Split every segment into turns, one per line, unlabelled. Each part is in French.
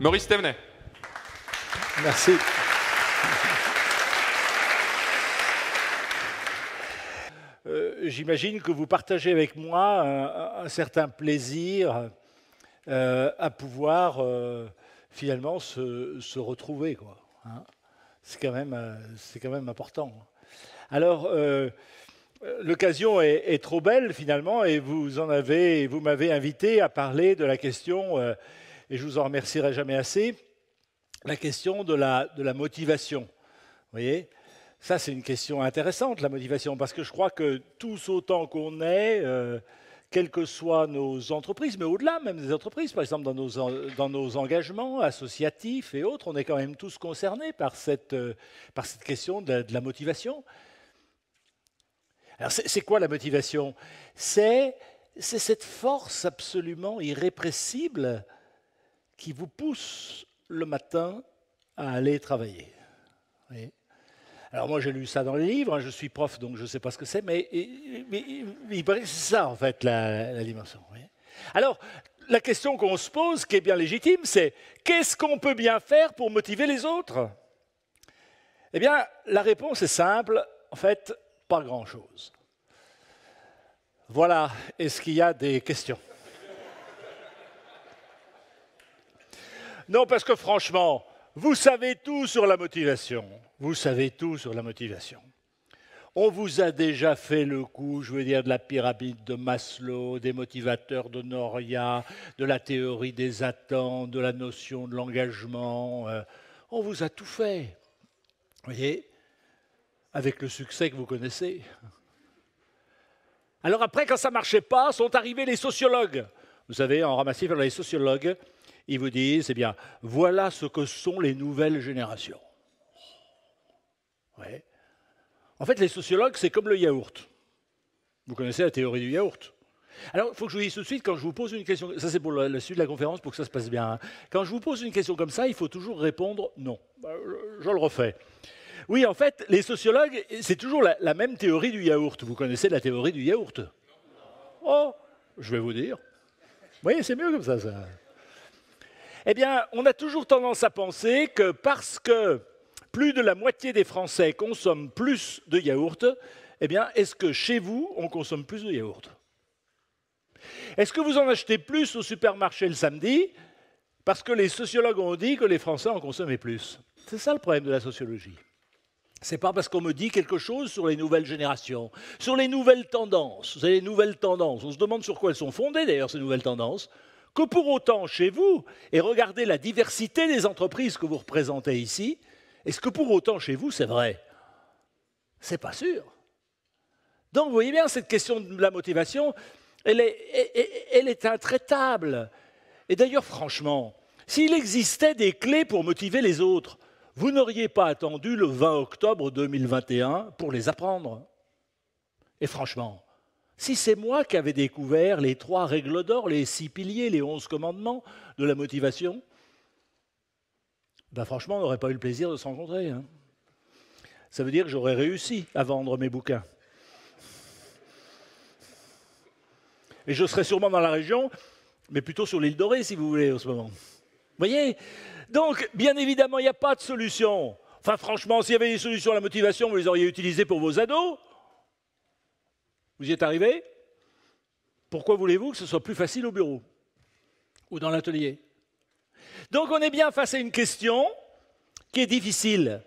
Maurice Thévenet. Merci. Euh, j'imagine que vous partagez avec moi un, certain plaisir euh, à pouvoir euh, finalement se, retrouver. Hein. c'est, quand même, quand même important. Alors, l'occasion est, trop belle finalement et vous, vous m'avez invité à parler de la question et je vous en remercierai jamais assez, la question de la, de la motivation. Vous voyez Ça, c'est une question intéressante, la motivation, parce que je crois que tous autant qu'on est, euh, quelles que soient nos entreprises, mais au-delà même des entreprises, par exemple dans nos, dans nos engagements associatifs et autres, on est quand même tous concernés par cette, euh, par cette question de la, de la motivation. Alors c'est quoi la motivation C'est cette force absolument irrépressible qui vous pousse le matin à aller travailler. Alors moi j'ai lu ça dans les livres, hein. je suis prof donc je ne sais pas ce que c'est, mais, il paraît que c'est ça en fait la, dimension. Alors la question qu'on se pose, qui est bien légitime, c'est qu'est-ce qu'on peut bien faire pour motiver les autres Eh bien la réponse est simple, en fait pas grand-chose. Voilà, est-ce qu'il y a des questions Non, parce que franchement, vous savez tout sur la motivation. Vous savez tout sur la motivation. On vous a déjà fait le coup, je veux dire, de la pyramide de Maslow, des motivateurs de Noria, de la théorie des attentes, de la notion de l'engagement. Euh, on vous a tout fait. Vous voyez Avec le succès que vous connaissez. Alors après, quand ça ne marchait pas, sont arrivés les sociologues. Vous savez, en ramassif, les sociologues ils vous disent, eh bien, voilà ce que sont les nouvelles générations. En fait, les sociologues, c'est comme le yaourt. Vous connaissez la théorie du yaourt alors, il faut que je vous dise tout de suite, quand je vous pose une question, ça c'est pour la suite de la conférence, pour que ça se passe bien. Hein. Quand je vous pose une question comme ça, il faut toujours répondre non. Bah, je le refais. Oui, en fait, les sociologues, c'est toujours la, même théorie du yaourt. Vous connaissez la théorie du yaourt Oh, je vais vous dire. Vous voyez, c'est mieux comme ça, ça. Eh bien, on a toujours tendance à penser que parce que plus de la moitié des Français consomment plus de yaourt, eh bien, est-ce que chez vous, on consomme plus de yaourt Est-ce que vous en achetez plus au supermarché le samedi parce que les sociologues ont dit que les Français en consommaient plus C'est ça le problème de la sociologie. n'est pas parce qu'on me dit quelque chose sur les nouvelles générations, sur les nouvelles tendances. Vous avez les nouvelles tendances. On se demande sur quoi elles sont fondées, d'ailleurs, ces nouvelles tendances que pour autant, chez vous, et regardez la diversité des entreprises que vous représentez ici, est-ce que pour autant, chez vous, c'est vrai C'est pas sûr. Donc, vous voyez bien, cette question de la motivation, elle est, elle est intraitable. Et d'ailleurs, franchement, s'il existait des clés pour motiver les autres, vous n'auriez pas attendu le 20 octobre 2021 pour les apprendre. Et franchement, si c'est moi qui avais découvert les trois règles d'or, les six piliers, les onze commandements de la motivation, ben franchement, on n'aurait pas eu le plaisir de se rencontrer. Hein. Ça veut dire que j'aurais réussi à vendre mes bouquins. Et je serais sûrement dans la région, mais plutôt sur l'île dorée, si vous voulez, en ce moment. Vous Voyez Donc, bien évidemment, il n'y a pas de solution. Enfin, franchement, s'il y avait des solutions à la motivation, vous les auriez utilisées pour vos ados. Vous y êtes arrivé Pourquoi voulez-vous que ce soit plus facile au bureau ou dans l'atelier Donc on est bien face à une question qui est difficile.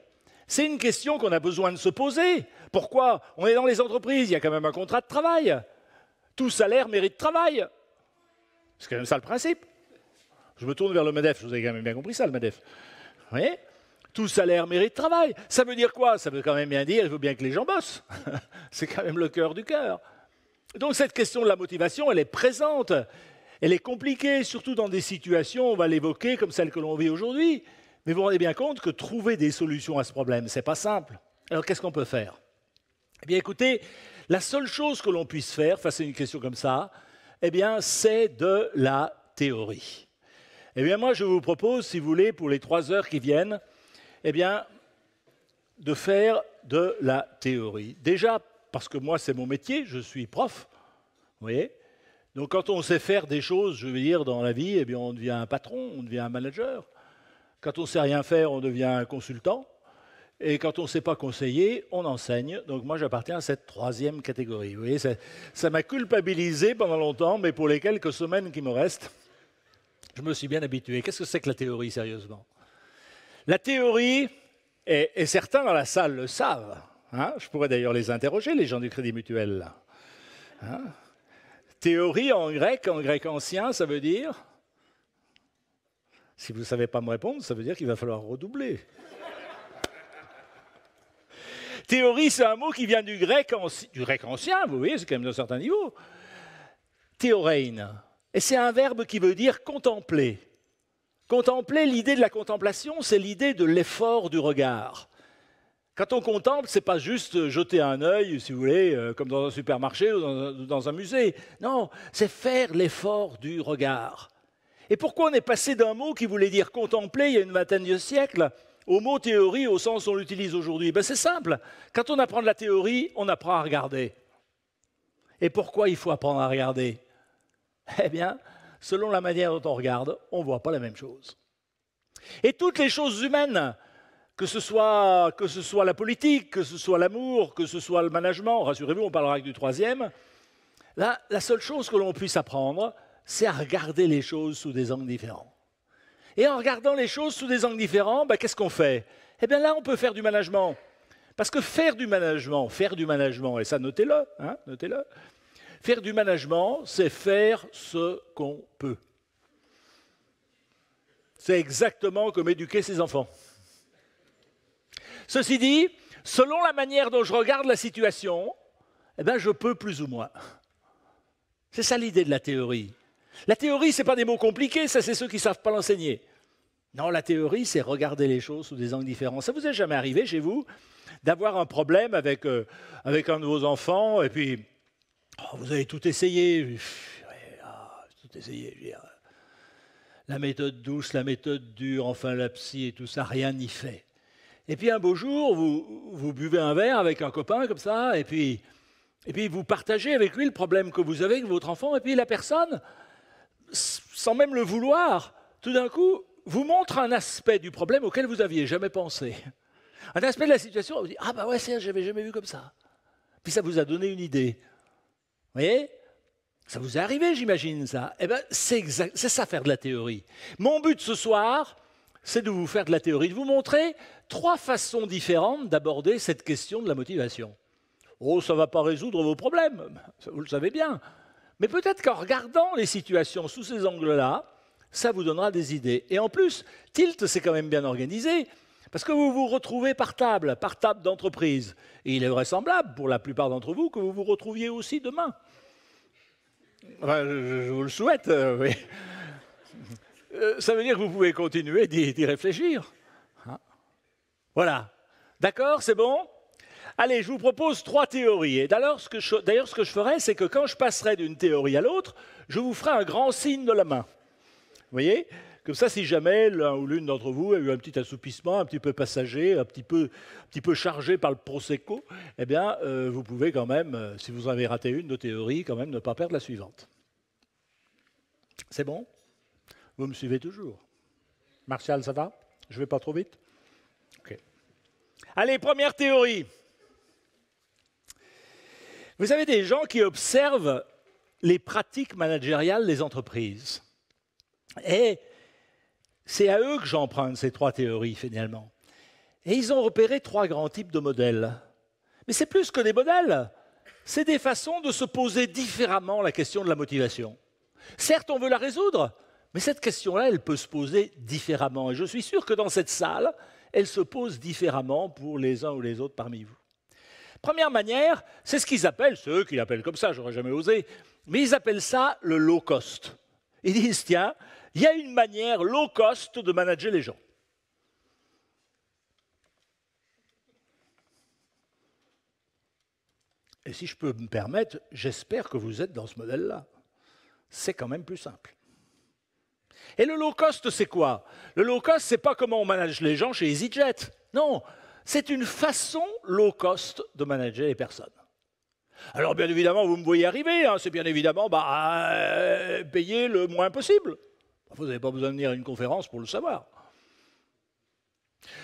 C'est une question qu'on a besoin de se poser. Pourquoi On est dans les entreprises, il y a quand même un contrat de travail. Tout salaire mérite travail. C'est quand même ça le principe. Je me tourne vers le MEDEF, je vous avez quand même bien compris ça, le MEDEF. Vous tout salaire mérite travail. Ça veut dire quoi Ça veut quand même bien dire, il faut bien que les gens bossent. c'est quand même le cœur du cœur. Donc cette question de la motivation, elle est présente. Elle est compliquée, surtout dans des situations, on va l'évoquer, comme celle que l'on vit aujourd'hui. Mais vous vous rendez bien compte que trouver des solutions à ce problème, ce n'est pas simple. Alors qu'est-ce qu'on peut faire Eh bien écoutez, la seule chose que l'on puisse faire face à une question comme ça, eh bien c'est de la théorie. Eh bien moi je vous propose, si vous voulez, pour les trois heures qui viennent, eh bien, de faire de la théorie. Déjà, parce que moi, c'est mon métier, je suis prof, vous voyez donc quand on sait faire des choses, je veux dire, dans la vie, eh bien, on devient un patron, on devient un manager. Quand on ne sait rien faire, on devient un consultant. Et quand on ne sait pas conseiller, on enseigne. Donc moi, j'appartiens à cette troisième catégorie. Vous voyez, ça m'a culpabilisé pendant longtemps, mais pour les quelques semaines qui me restent, je me suis bien habitué. Qu'est-ce que c'est que la théorie, sérieusement la théorie, et, certains dans la salle le savent, hein. je pourrais d'ailleurs les interroger, les gens du Crédit Mutuel. Hein. Théorie en grec, en grec ancien, ça veut dire Si vous ne savez pas me répondre, ça veut dire qu'il va falloir redoubler. Théorie, c'est un mot qui vient du grec, du grec ancien, vous voyez, c'est quand même d'un certain niveau. Théorein. Et c'est un verbe qui veut dire contempler. Contempler, l'idée de la contemplation, c'est l'idée de l'effort du regard. Quand on contemple, c'est pas juste jeter un œil, si vous voulez, euh, comme dans un supermarché ou dans un musée. Non, c'est faire l'effort du regard. Et pourquoi on est passé d'un mot qui voulait dire contempler il y a une vingtaine de siècles au mot théorie au sens où on l'utilise aujourd'hui ben C'est simple. Quand on apprend de la théorie, on apprend à regarder. Et pourquoi il faut apprendre à regarder Eh bien, selon la manière dont on regarde, on ne voit pas la même chose. Et toutes les choses humaines, que ce soit, que ce soit la politique, que ce soit l'amour, que ce soit le management, rassurez-vous, on parlera que du troisième, là, la seule chose que l'on puisse apprendre, c'est à regarder les choses sous des angles différents. Et en regardant les choses sous des angles différents, ben, qu'est-ce qu'on fait Eh bien là, on peut faire du management. Parce que faire du management, faire du management, et ça notez-le, hein, notez-le, Faire du management, c'est faire ce qu'on peut. C'est exactement comme éduquer ses enfants. Ceci dit, selon la manière dont je regarde la situation, eh ben je peux plus ou moins. C'est ça l'idée de la théorie. La théorie, ce n'est pas des mots compliqués, ça c'est ceux qui ne savent pas l'enseigner. Non, la théorie, c'est regarder les choses sous des angles différents. Ça vous est jamais arrivé chez vous d'avoir un problème avec, euh, avec un de vos enfants et puis Oh, vous avez tout essayé. Ah, tout essayé. La méthode douce, la méthode dure, enfin la psy et tout ça, rien n'y fait. Et puis un beau jour, vous, buvez un verre avec un copain comme ça, et puis, et puis vous partagez avec lui le problème que vous avez avec votre enfant, et puis la personne, sans même le vouloir, tout d'un coup, vous montre un aspect du problème auquel vous aviez jamais pensé. Un aspect de la situation, vous dites Ah, bah ouais, je j'avais jamais vu comme ça. Puis ça vous a donné une idée. Vous voyez Ça vous est arrivé, j'imagine, ça. Eh bien, c'est ça faire de la théorie. Mon but ce soir, c'est de vous faire de la théorie, de vous montrer trois façons différentes d'aborder cette question de la motivation. Oh, ça ne va pas résoudre vos problèmes, vous le savez bien. Mais peut-être qu'en regardant les situations sous ces angles-là, ça vous donnera des idées. Et en plus, Tilt, c'est quand même bien organisé. Parce que vous vous retrouvez par table, par table d'entreprise. il est vraisemblable, pour la plupart d'entre vous, que vous vous retrouviez aussi demain. Enfin, je, vous le souhaite, euh, oui. Euh, ça veut dire que vous pouvez continuer d'y réfléchir. Hein. voilà. D'accord C'est bon Allez, je vous propose trois théories. Et d'ailleurs, ce que je, ce que je ferai, c'est que quand je passerai d'une théorie à l'autre, je vous ferai un grand signe de la main. Vous voyez comme ça, si jamais l'un ou l'une d'entre vous a eu un petit assoupissement, un petit peu passager, un petit peu, un petit peu chargé par le prosecco, eh bien, euh, vous pouvez quand même, euh, si vous en avez raté une de théories, quand même ne pas perdre la suivante. C'est bon Vous me suivez toujours Martial, ça va Je vais pas trop vite Ok. Allez, première théorie. Vous avez des gens qui observent les pratiques managériales des entreprises. Et c'est à eux que j'emprunte ces trois théories finalement. Et ils ont repéré trois grands types de modèles. Mais c'est plus que des modèles, c'est des façons de se poser différemment la question de la motivation. Certes, on veut la résoudre, mais cette question-là, elle peut se poser différemment. Et je suis sûr que dans cette salle, elle se pose différemment pour les uns ou les autres parmi vous. Première manière, c'est ce qu'ils appellent, ceux qui l'appellent comme ça, j'aurais jamais osé, mais ils appellent ça le low cost. Ils disent, tiens, il y a une manière low cost de manager les gens. Et si je peux me permettre, j'espère que vous êtes dans ce modèle-là. C'est quand même plus simple. Et le low cost, c'est quoi Le low cost, c'est pas comment on manage les gens chez EasyJet. Non, c'est une façon low cost de manager les personnes. Alors bien évidemment, vous me voyez arriver, hein. c'est bien évidemment bah, euh, payer le moins possible vous n'avez pas besoin de venir à une conférence pour le savoir.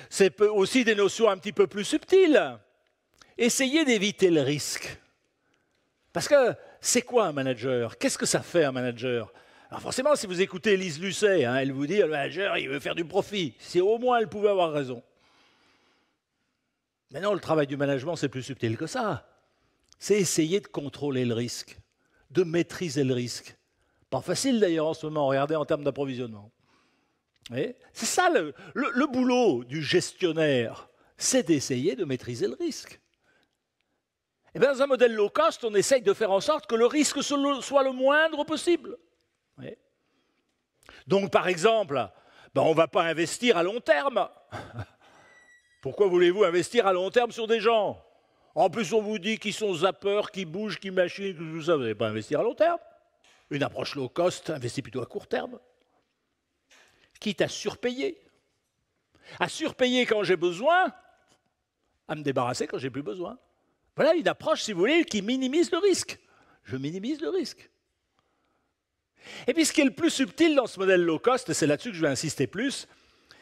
C'est aussi des notions un petit peu plus subtiles. Essayez d'éviter le risque. Parce que c'est quoi un manager Qu'est-ce que ça fait un manager Alors forcément, si vous écoutez Elise Lucet, hein, elle vous dit, le manager, il veut faire du profit. Si au moins elle pouvait avoir raison. Mais non, le travail du management, c'est plus subtil que ça. C'est essayer de contrôler le risque, de maîtriser le risque. Pas facile d'ailleurs en ce moment, regardez en termes d'approvisionnement. C'est ça le, boulot du gestionnaire, c'est d'essayer de maîtriser le risque. Et eh bien, dans un modèle low cost, on essaye de faire en sorte que le risque soit le moindre possible. Donc, par exemple, ben, on ne va pas investir à long terme. Pourquoi voulez-vous investir à long terme sur des gens En plus, on vous dit qu'ils sont zappeurs, qu'ils bougent, qu'ils machinent, que vous n'allez pas investir à long terme une approche low cost, investit plutôt à court terme, quitte à surpayer, à surpayer quand j'ai besoin, à me débarrasser quand j'ai plus besoin. Voilà une approche, si vous voulez, qui minimise le risque. Je minimise le risque. Et puis ce qui est le plus subtil dans ce modèle low cost, c'est là-dessus que je vais insister plus,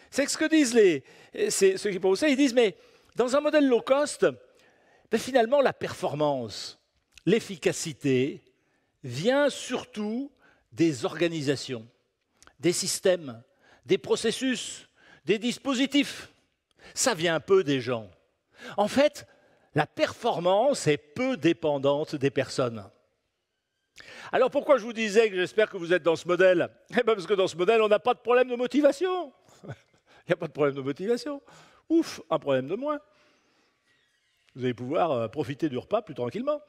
c'est que ce que disent les, ceux qui proposent ça, ils disent, mais dans un modèle low cost, ben, finalement la performance, l'efficacité, vient surtout des organisations, des systèmes, des processus, des dispositifs. Ça vient un peu des gens. En fait, la performance est peu dépendante des personnes. Alors pourquoi je vous disais que j'espère que vous êtes dans ce modèle Eh ben, parce que dans ce modèle, on n'a pas de problème de motivation. Il n'y a pas de problème de motivation. Ouf, un problème de moins. Vous allez pouvoir euh, profiter du repas plus tranquillement.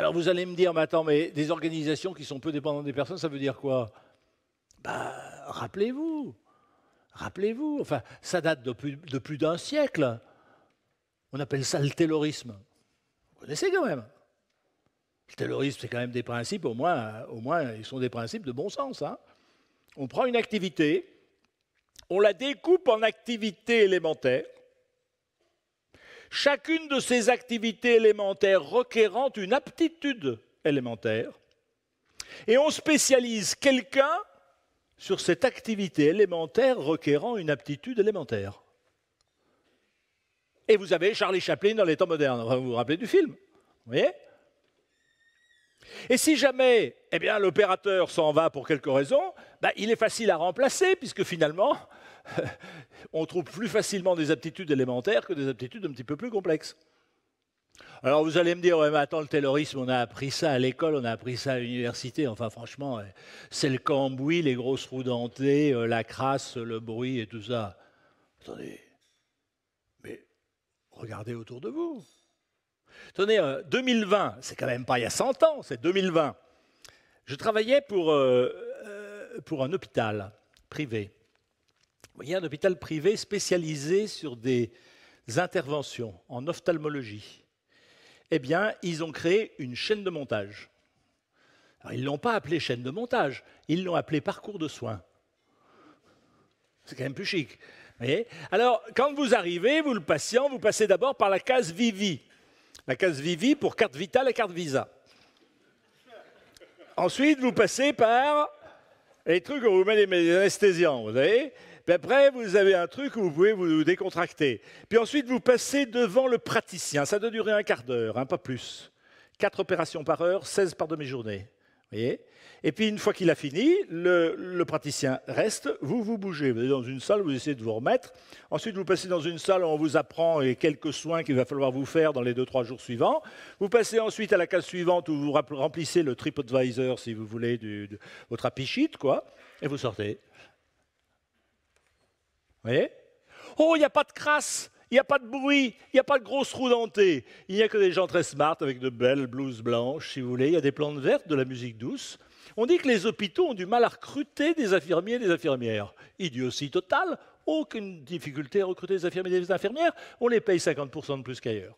Alors vous allez me dire, mais attends, mais des organisations qui sont peu dépendantes des personnes, ça veut dire quoi Bah, rappelez-vous, rappelez-vous, enfin, ça date de plus, de plus d'un siècle. On appelle ça le taylorisme. Vous connaissez quand même. Le taylorisme, c'est quand même des principes, au moins, euh, au moins, ils sont des principes de bon sens. Hein. on prend une activité, on la découpe en activités élémentaires, Chacune de ces activités élémentaires requérant une aptitude élémentaire. Et on spécialise quelqu'un sur cette activité élémentaire requérant une aptitude élémentaire. Et vous avez Charlie Chaplin dans les temps modernes. Vous vous rappelez du film Vous voyez et si jamais eh bien, l'opérateur s'en va pour quelque raison, bah, il est facile à remplacer, puisque finalement, on trouve plus facilement des aptitudes élémentaires que des aptitudes un petit peu plus complexes. Alors vous allez me dire, mais attends, le taylorisme, on a appris ça à l'école, on a appris ça à l'université. Enfin, franchement, c'est le cambouis, les grosses roues dentées, euh, la crasse, le bruit et tout ça. Attendez, mais regardez autour de vous. Attendez, 2020, euh, c'est quand même pas il y a 100 ans, c'est 2020. Je travaillais pour, euh, pour un hôpital privé il y a un hôpital privé spécialisé sur des interventions en ophtalmologie. Eh bien, ils ont créé une chaîne de montage. Alors, ils ne l'ont pas appelée chaîne de montage, ils l'ont appelée parcours de soins. C'est quand même plus chic. Voyez Alors, quand vous arrivez, vous le patient, vous passez d'abord par la case Vivi. La case Vivi pour carte vitale et carte Visa. Ensuite, vous passez par les trucs où vous mettez les anesthésiants, vous savez puis après, vous avez un truc où vous pouvez vous décontracter. Puis ensuite, vous passez devant le praticien. Ça doit durer un quart d'heure, hein, pas plus. Quatre opérations par heure, 16 par demi-journée. Voyez et puis une fois qu'il a fini, le, praticien reste, vous vous bougez, vous êtes dans une salle, vous essayez de vous remettre, ensuite vous passez dans une salle où on vous apprend les quelques soins qu'il va falloir vous faire dans les deux, trois jours suivants, vous passez ensuite à la case suivante où vous remplissez le TripAdvisor si vous voulez, de, votre appichite, quoi, et vous sortez. Vous voyez Oh, il n'y a pas de crasse, il n'y a pas de bruit, il n'y a pas de grosse roue dentée. Il n'y a que des gens très smart avec de belles blouses blanches, si vous voulez. Il y a des plantes vertes, de la musique douce. On dit que les hôpitaux ont du mal à recruter des infirmiers et des infirmières. Idiotie totale, aucune difficulté à recruter des infirmiers et des infirmières. On les paye 50% de plus qu'ailleurs.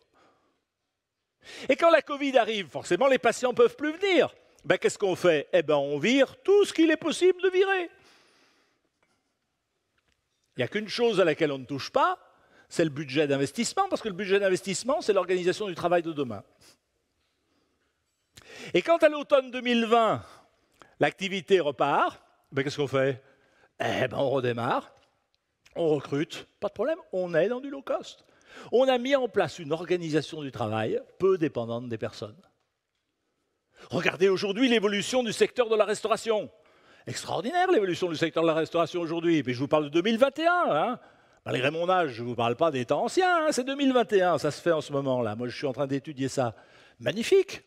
Et quand la Covid arrive, forcément, les patients ne peuvent plus venir. Ben, Qu'est-ce qu'on fait Eh bien, on vire tout ce qu'il est possible de virer. Il n'y a qu'une chose à laquelle on ne touche pas, c'est le budget d'investissement, parce que le budget d'investissement, c'est l'organisation du travail de demain. Et quand à l'automne 2020, l'activité repart, ben qu'est-ce qu'on fait Eh ben on redémarre, on recrute, pas de problème, on est dans du low cost. On a mis en place une organisation du travail peu dépendante des personnes. Regardez aujourd'hui l'évolution du secteur de la restauration extraordinaire l'évolution du secteur de la restauration aujourd'hui. puis je vous parle de 2021. Hein. Malgré mon âge, je ne vous parle pas des temps anciens. Hein. C'est 2021, ça se fait en ce moment-là. Moi, je suis en train d'étudier ça. Magnifique.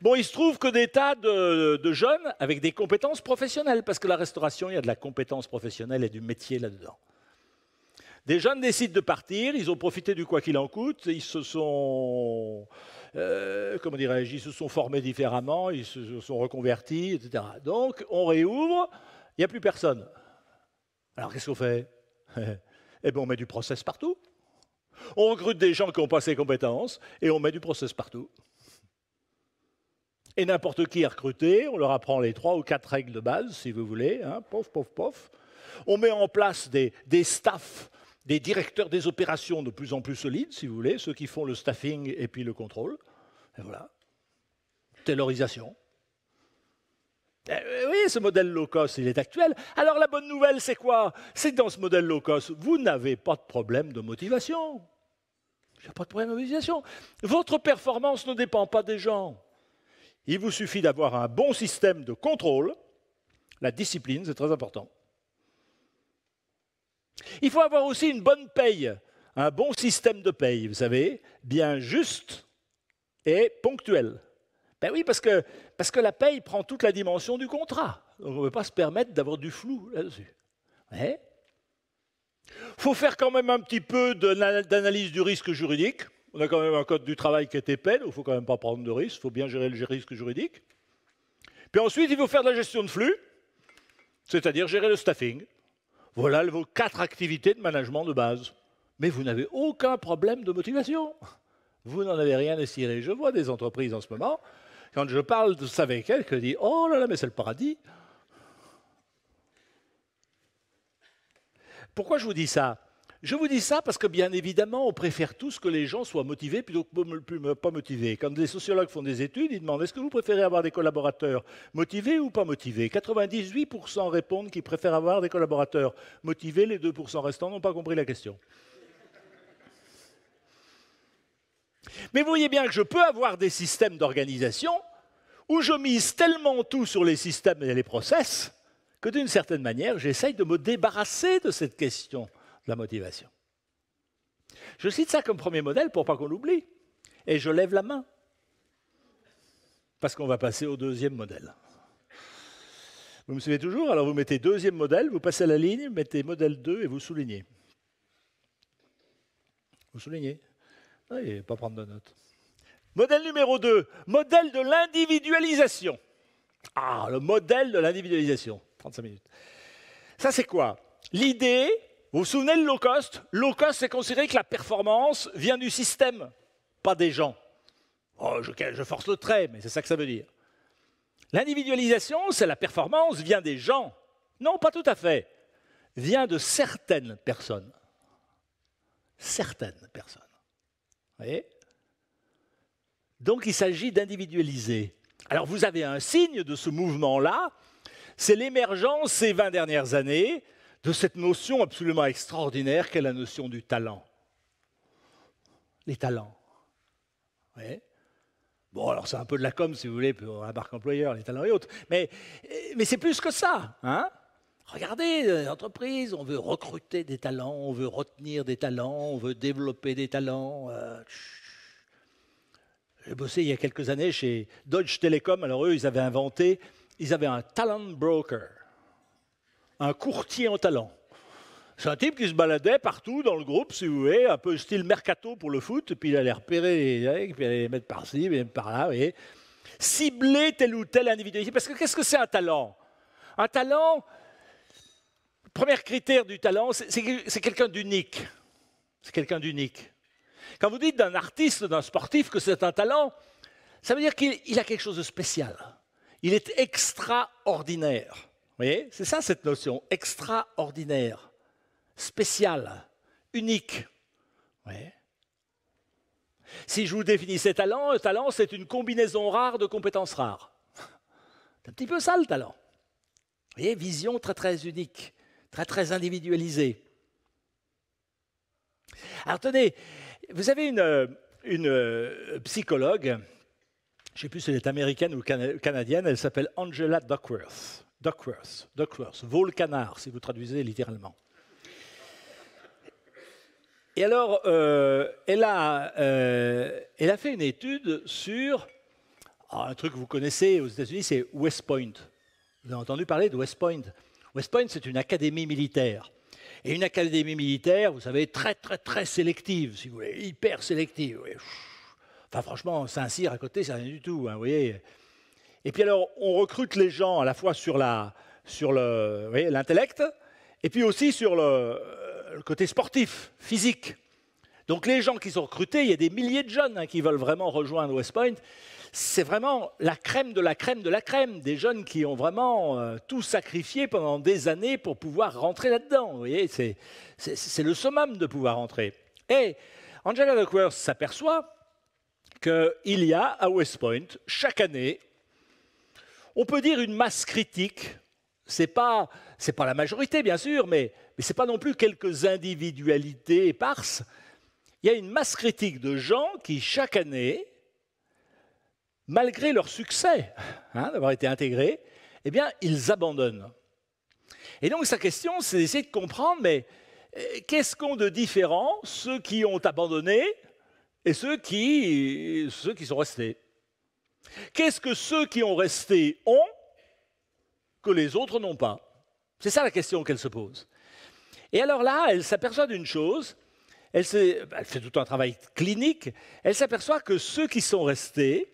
Bon, il se trouve que des tas de, jeunes avec des compétences professionnelles, parce que la restauration, il y a de la compétence professionnelle et du métier là-dedans. Des jeunes décident de partir, ils ont profité du quoi qu'il en coûte, ils se sont, euh, comment dirais ils se sont formés différemment, ils se sont reconvertis, etc. Donc on réouvre, il n'y a plus personne. Alors qu'est-ce qu'on fait Eh bien on met du process partout. On recrute des gens qui ont ces compétences et on met du process partout. Et n'importe qui est recruté, on leur apprend les trois ou quatre règles de base, si vous voulez, hein. pof, pof, pof. On met en place des, des staffs des directeurs des opérations de plus en plus solides, si vous voulez, ceux qui font le staffing et puis le contrôle. Et voilà. Taylorisation. Eh, eh oui, ce modèle low cost, il est actuel. Alors la bonne nouvelle, c'est quoi C'est dans ce modèle low cost, vous n'avez pas de problème de motivation. Il n'y pas de problème de motivation. Votre performance ne dépend pas des gens. Il vous suffit d'avoir un bon système de contrôle. La discipline, c'est très important. Il faut avoir aussi une bonne paye, un bon système de paye, vous savez, bien juste et ponctuel. Ben oui, parce que, la paye prend toute la dimension du contrat. on ne peut pas se permettre d'avoir du flou là-dessus. Il faut faire quand même un petit peu d'analyse du risque juridique. On a quand même un code du travail qui est épais, donc il ne faut quand même pas prendre de risque, il faut bien gérer le risque juridique. Puis ensuite, il faut faire de la gestion de flux, c'est-à-dire gérer le staffing. Voilà vos quatre activités de management de base. Mais vous n'avez aucun problème de motivation. Vous n'en avez rien à cirer. Je vois des entreprises en ce moment, quand je parle de ça avec elles, qui disent Oh là là, mais c'est le paradis. Pourquoi je vous dis ça je vous dis ça parce que, bien évidemment, on préfère tous que les gens soient motivés plutôt que pas motivés. Quand des sociologues font des études, ils demandent est-ce que vous préférez avoir des collaborateurs motivés ou pas motivés 98% répondent qu'ils préfèrent avoir des collaborateurs motivés les 2% restants n'ont pas compris la question. Mais vous voyez bien que je peux avoir des systèmes d'organisation où je mise tellement tout sur les systèmes et les process que d'une certaine manière, j'essaye de me débarrasser de cette question la motivation. Je cite ça comme premier modèle pour pas qu'on l'oublie. Et je lève la main. Parce qu'on va passer au deuxième modèle. Vous me suivez toujours Alors vous mettez deuxième modèle, vous passez à la ligne, vous mettez modèle 2 et vous soulignez. Vous soulignez. Ah, et pas prendre de notes. Modèle numéro 2, modèle de l'individualisation. Ah, le modèle de l'individualisation. 35 minutes. Ça, c'est quoi L'idée vous vous souvenez de low cost Low cost, c'est considérer que la performance vient du système, pas des gens. Oh, je, je force le trait, mais c'est ça que ça veut dire. L'individualisation, c'est la performance vient des gens. Non, pas tout à fait. Vient de certaines personnes. Certaines personnes. Vous voyez Donc il s'agit d'individualiser. Alors vous avez un signe de ce mouvement-là, c'est l'émergence ces 20 dernières années de cette notion absolument extraordinaire qu'est la notion du talent. Les talents. Bon, alors c'est un peu de la com, si vous voulez, pour la marque employeur, les talents et autres. Mais, mais c'est plus que ça. Hein. Regardez, euh, les on veut recruter des talents, on veut retenir des talents, on veut développer des talents. Euh, J'ai bossé il y a quelques années chez Dodge Telecom. Alors eux, ils avaient inventé, ils avaient un talent broker un courtier en talent. C'est un type qui se baladait partout dans le groupe, si vous voulez, un peu style mercato pour le foot, puis il allait repérer les puis il allait les mettre par-ci, par là, vous voyez. Cibler tel ou tel individu. Parce que qu'est-ce que c'est un talent Un talent, premier critère du talent, c'est quelqu'un d'unique. C'est quelqu'un d'unique. Quand vous dites d'un artiste, d'un sportif que c'est un talent, ça veut dire qu'il a quelque chose de spécial. Il est extraordinaire voyez C'est ça cette notion extraordinaire, spéciale, unique. si je vous définissais talent, le talent, c'est une combinaison rare de compétences rares. C'est un petit peu ça le talent. Vous voyez, vision très très unique, très très individualisée. Alors tenez, vous avez une euh, euh, psychologue je ne sais plus si elle est américaine ou canadienne, elle s'appelle Angela Duckworth. Duckworth, Duckworth, vaut canard si vous traduisez littéralement. Et alors, euh, elle, a, euh, elle a fait une étude sur ah, un truc que vous connaissez aux États-Unis, c'est West Point. Vous avez entendu parler de West Point West Point, c'est une académie militaire. Et une académie militaire, vous savez, très, très, très sélective, si vous voulez, hyper sélective. Oui franchement, Saint-Cyr à côté, c'est rien du tout, hein, vous Et puis alors, on recrute les gens à la fois sur, la, sur l'intellect et puis aussi sur euh, le, côté sportif, physique. Donc les gens qui sont recrutés, il y a des milliers de jeunes hein, qui veulent vraiment rejoindre West Point. C'est vraiment la crème de la crème de la crème, des jeunes qui ont vraiment euh, tout sacrifié pendant des années pour pouvoir rentrer là-dedans. Vous voyez, c'est, c'est le summum de pouvoir rentrer. Et Angela Duckworth s'aperçoit qu'il y a à West Point, chaque année, on peut dire une masse critique. Ce n'est pas, pas la majorité, bien sûr, mais, mais ce n'est pas non plus quelques individualités éparses. Il y a une masse critique de gens qui, chaque année, malgré leur succès hein, d'avoir été intégrés, eh bien, ils abandonnent. Et donc, sa question, c'est d'essayer de comprendre, mais euh, qu'est-ce qu'ont de différent ceux qui ont abandonné et ceux qui, sont restés. Qu'est-ce que ceux qui ont resté ont que les autres n'ont pas C'est ça la question qu'elle se pose. Et alors là, elle s'aperçoit d'une chose, elle, fait tout un travail clinique, elle s'aperçoit que ceux qui sont restés,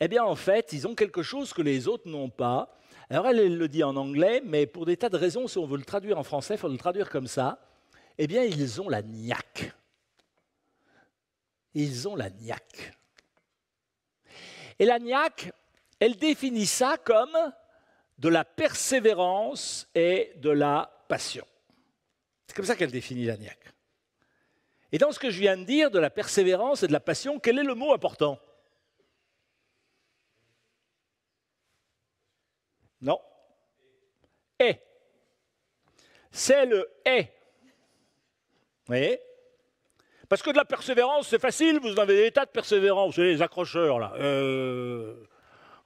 eh bien en fait, ils ont quelque chose que les autres n'ont pas. Alors elle, le dit en anglais, mais pour des tas de raisons, si on veut le traduire en français, il faut le traduire comme ça. Eh bien, ils ont la niaque ils ont la niaque. Et la niaque, elle définit ça comme de la persévérance et de la passion. C'est comme ça qu'elle définit la niaque. Et dans ce que je viens de dire de la persévérance et de la passion, quel est le mot important Non. Et. C'est le et. Vous voyez parce que de la persévérance, c'est facile, vous avez des tas de persévérance, vous savez, les accrocheurs, là. Euh...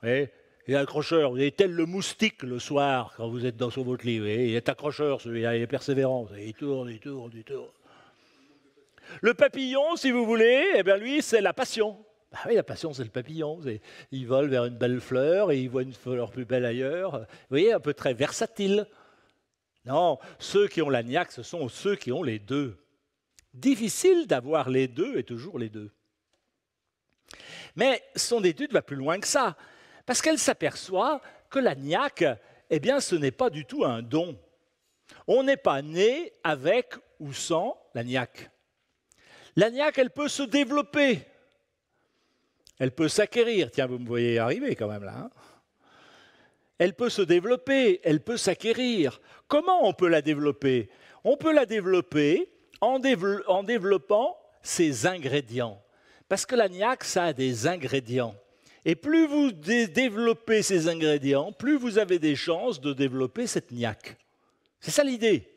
Vous voyez accrocheurs, Vous avez tel le moustique le soir quand vous êtes dans votre lit. Vous voyez il est accrocheur, celui-là, il est persévérant. Il tourne, il tourne, il tourne. Le papillon, si vous voulez, eh bien lui, c'est la passion. Bah oui, la passion, c'est le papillon. Il vole vers une belle fleur et il voit une fleur plus belle ailleurs. Vous voyez, un peu très versatile. Non, ceux qui ont la niaque, ce sont ceux qui ont les deux difficile d'avoir les deux et toujours les deux. Mais son étude va plus loin que ça, parce qu'elle s'aperçoit que la niaque, eh bien, ce n'est pas du tout un don. On n'est pas né avec ou sans la niaque. La niaque, elle peut se développer, elle peut s'acquérir. Tiens, vous me voyez arriver quand même là. Hein. elle peut se développer, elle peut s'acquérir. Comment on peut la développer On peut la développer en, développant ces ingrédients. Parce que la niaque, ça a des ingrédients. Et plus vous développez ces ingrédients, plus vous avez des chances de développer cette niaque. C'est ça l'idée.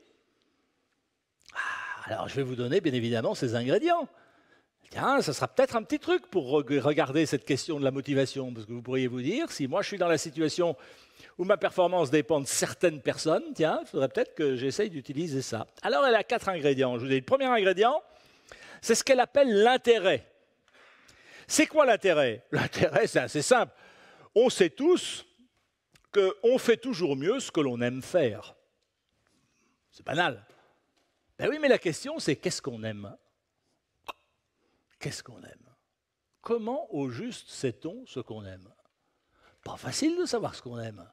Ah, alors je vais vous donner bien évidemment ces ingrédients. Tiens, hein, ça sera peut-être un petit truc pour regarder cette question de la motivation, parce que vous pourriez vous dire, si moi je suis dans la situation où ma performance dépend de certaines personnes, tiens, il faudrait peut-être que j'essaye d'utiliser ça. Alors elle a quatre ingrédients. Je vous ai dit, le premier ingrédient, c'est ce qu'elle appelle l'intérêt. C'est quoi l'intérêt L'intérêt, c'est assez simple. On sait tous qu'on fait toujours mieux ce que l'on aime faire. C'est banal. Ben oui, mais la question, c'est qu'est-ce qu'on aime Qu'est-ce qu'on aime Comment au juste sait-on ce qu'on aime Pas facile de savoir ce qu'on aime.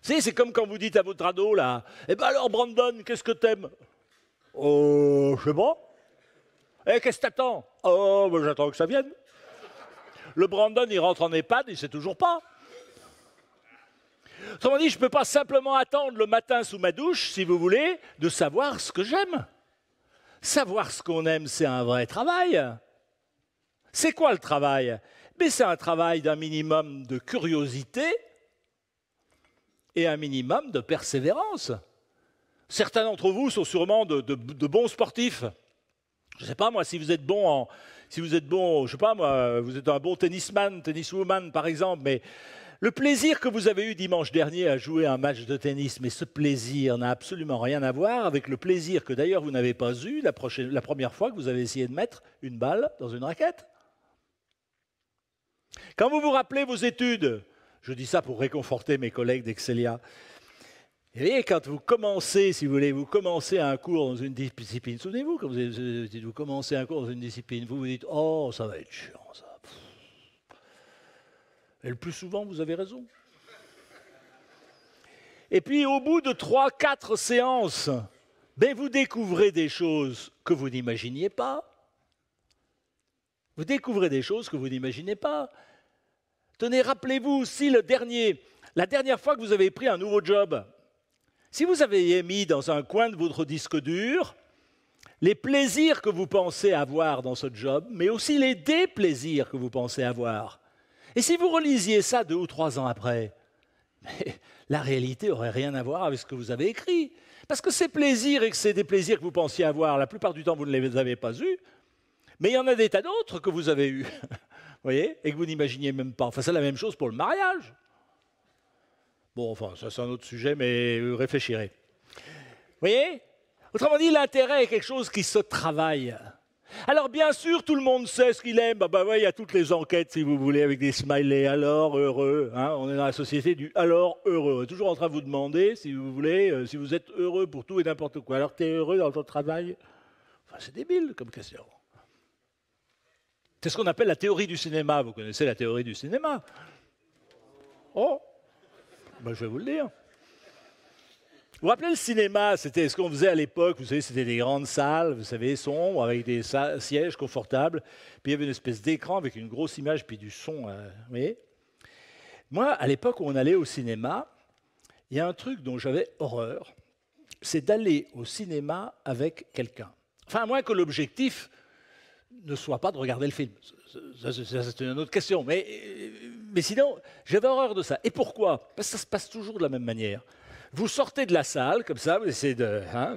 C'est comme quand vous dites à votre ado, là, eh ben alors Brandon, qu'est-ce que t'aimes Oh, je sais pas. Eh, qu'est-ce que t'attends Oh, ben, j'attends que ça vienne. Le Brandon, il rentre en EHPAD, il sait toujours pas. Autrement dit, je ne peux pas simplement attendre le matin sous ma douche, si vous voulez, de savoir ce que j'aime. Savoir ce qu'on aime, c'est un vrai travail. C'est quoi le travail Mais c'est un travail d'un minimum de curiosité et un minimum de persévérance. Certains d'entre vous sont sûrement de, bons sportifs. Je ne sais pas moi si vous êtes bon en, si vous êtes bon, je sais pas moi, vous êtes un bon tennisman, tenniswoman par exemple, mais le plaisir que vous avez eu dimanche dernier à jouer un match de tennis, mais ce plaisir n'a absolument rien à voir avec le plaisir que d'ailleurs vous n'avez pas eu prochaine, la première fois que vous avez essayé de mettre une balle dans une raquette. Quand vous vous rappelez vos études, je dis ça pour réconforter mes collègues d'Excelia, vous eh voyez, quand vous commencez, si vous voulez, vous commencez un cours dans une discipline, souvenez-vous, quand vous, vous commencez un cours dans une discipline, vous vous dites Oh, ça va être chiant, ça. Et le plus souvent, vous avez raison. Et puis, au bout de trois, quatre séances, ben, vous découvrez des choses que vous n'imaginiez pas. Vous découvrez des choses que vous n'imaginez pas. Tenez, rappelez-vous, si le dernier, la dernière fois que vous avez pris un nouveau job, si vous avez mis dans un coin de votre disque dur les plaisirs que vous pensez avoir dans ce job, mais aussi les déplaisirs que vous pensez avoir, et si vous relisiez ça deux ou trois ans après, la réalité n'aurait rien à voir avec ce que vous avez écrit. Parce que ces plaisirs et ces déplaisirs que vous pensiez avoir, la plupart du temps, vous ne les avez pas eus, mais il y en a des tas d'autres que vous avez eus, voyez, et que vous n'imaginiez même pas. Enfin, c'est la même chose pour le mariage. Bon, enfin, ça c'est un autre sujet, mais euh, réfléchirez. Vous voyez Autrement dit, l'intérêt est quelque chose qui se travaille. Alors bien sûr, tout le monde sait ce qu'il aime. Bah, bah, ouais, il y a toutes les enquêtes, si vous voulez, avec des smileys. Alors heureux, hein on est dans la société du alors heureux. On est Toujours en train de vous demander, si vous voulez, euh, si vous êtes heureux pour tout et n'importe quoi. Alors tu es heureux dans ton travail Enfin, c'est débile comme question. C'est ce qu'on appelle la théorie du cinéma. Vous connaissez la théorie du cinéma Oh ben, Je vais vous le dire. Vous vous rappelez le cinéma C'était ce qu'on faisait à l'époque. Vous savez, c'était des grandes salles, vous savez, sombres, avec des sièges confortables. Puis il y avait une espèce d'écran avec une grosse image, puis du son. Euh, vous voyez Moi, à l'époque où on allait au cinéma, il y a un truc dont j'avais horreur c'est d'aller au cinéma avec quelqu'un. Enfin, à moins que l'objectif ne soit pas de regarder le film. C'est une autre question. Mais, sinon, j'avais horreur de ça. Et pourquoi Parce que ça se passe toujours de la même manière. Vous sortez de la salle, comme ça, vous essayez de... Hein,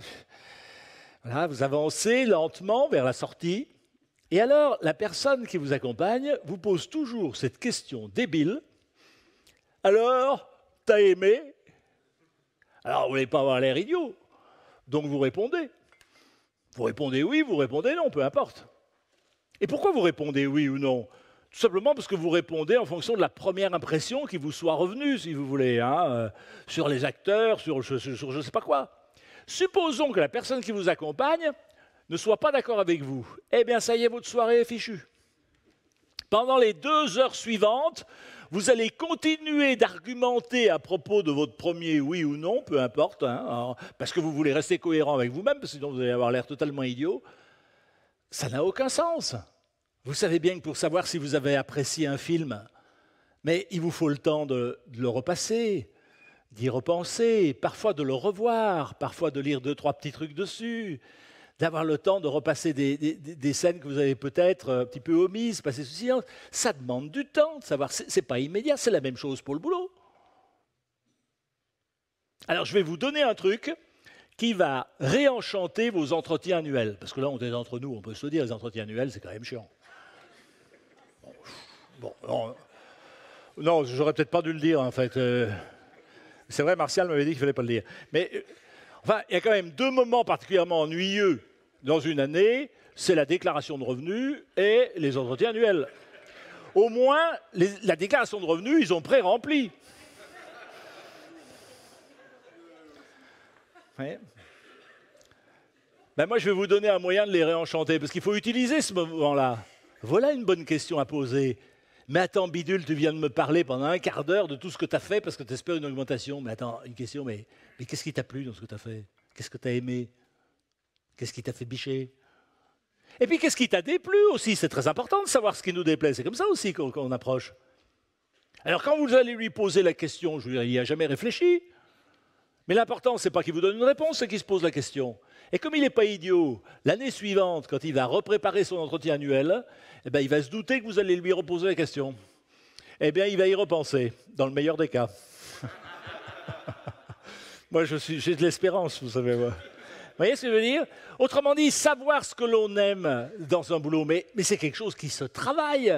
voilà, vous avancez lentement vers la sortie. Et alors, la personne qui vous accompagne vous pose toujours cette question débile. Alors, t'as aimé Alors, vous voulez pas avoir l'air idiot. Donc, vous répondez. Vous répondez oui, vous répondez non, peu importe. Et pourquoi vous répondez oui ou non tout simplement parce que vous répondez en fonction de la première impression qui vous soit revenue, si vous voulez, hein, euh, sur les acteurs, sur, je ne sais pas quoi. Supposons que la personne qui vous accompagne ne soit pas d'accord avec vous. Eh bien, ça y est, votre soirée est fichue. Pendant les deux heures suivantes, vous allez continuer d'argumenter à propos de votre premier oui ou non, peu importe, hein, parce que vous voulez rester cohérent avec vous-même, sinon vous allez avoir l'air totalement idiot. Ça n'a aucun sens. Vous savez bien que pour savoir si vous avez apprécié un film, mais il vous faut le temps de, le repasser, d'y repenser, parfois de le revoir, parfois de lire deux, trois petits trucs dessus, d'avoir le temps de repasser des, scènes que vous avez peut-être un petit peu omises, passer sous silence. Ça demande du temps de savoir, c'est pas immédiat, c'est la même chose pour le boulot. Alors je vais vous donner un truc qui va réenchanter vos entretiens annuels. Parce que là, on est entre nous, on peut se le dire, les entretiens annuels, c'est quand même chiant non, j'aurais peut-être pas dû le dire, en fait. Euh. c'est vrai, Martial m'avait dit qu'il ne fallait pas le dire. Mais euh, enfin, il y a quand même deux moments particulièrement ennuyeux dans une année. C'est la déclaration de revenus et les entretiens annuels. Au moins, la déclaration de revenus, ils ont pré-rempli. Ben, moi, je vais vous donner un moyen de les réenchanter, parce qu'il faut utiliser ce moment-là. Voilà une bonne question à poser. Mais attends, bidule, tu viens de me parler pendant un quart d'heure de tout ce que tu as fait parce que tu espères une augmentation. Mais attends, une question, mais, qu'est-ce qui t'a plu dans ce que tu as fait Qu'est-ce que tu as aimé Qu'est-ce qui t'a fait bicher Et puis qu'est-ce qui t'a déplu aussi C'est très important de savoir ce qui nous déplaît. C'est comme ça aussi qu'on approche. Alors quand vous allez lui poser la question, je lui ai, il n'y a jamais réfléchi. Mais l'important, ce n'est pas qu'il vous donne une réponse, c'est qu'il se pose la question. Et comme il n'est pas idiot, l'année suivante, quand il va repréparer son entretien annuel, eh ben, il va se douter que vous allez lui reposer la question. Eh bien, il va y repenser, dans le meilleur des cas. moi, j'ai de l'espérance, vous savez. Moi. Vous voyez ce que je veux dire Autrement dit, savoir ce que l'on aime dans un boulot, mais, mais c'est quelque chose qui se travaille.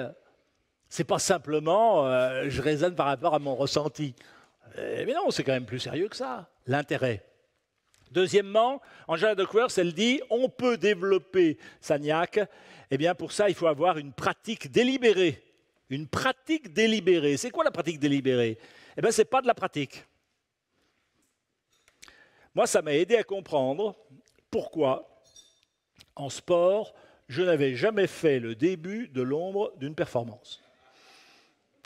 C'est pas simplement euh, je raisonne par rapport à mon ressenti. Euh, mais non, c'est quand même plus sérieux que ça, l'intérêt. Deuxièmement, Angela Duckworth, elle dit on peut développer sa Sagnac. Eh bien, pour ça, il faut avoir une pratique délibérée. Une pratique délibérée. C'est quoi la pratique délibérée Eh bien, ce n'est pas de la pratique. Moi, ça m'a aidé à comprendre pourquoi, en sport, je n'avais jamais fait le début de l'ombre d'une performance.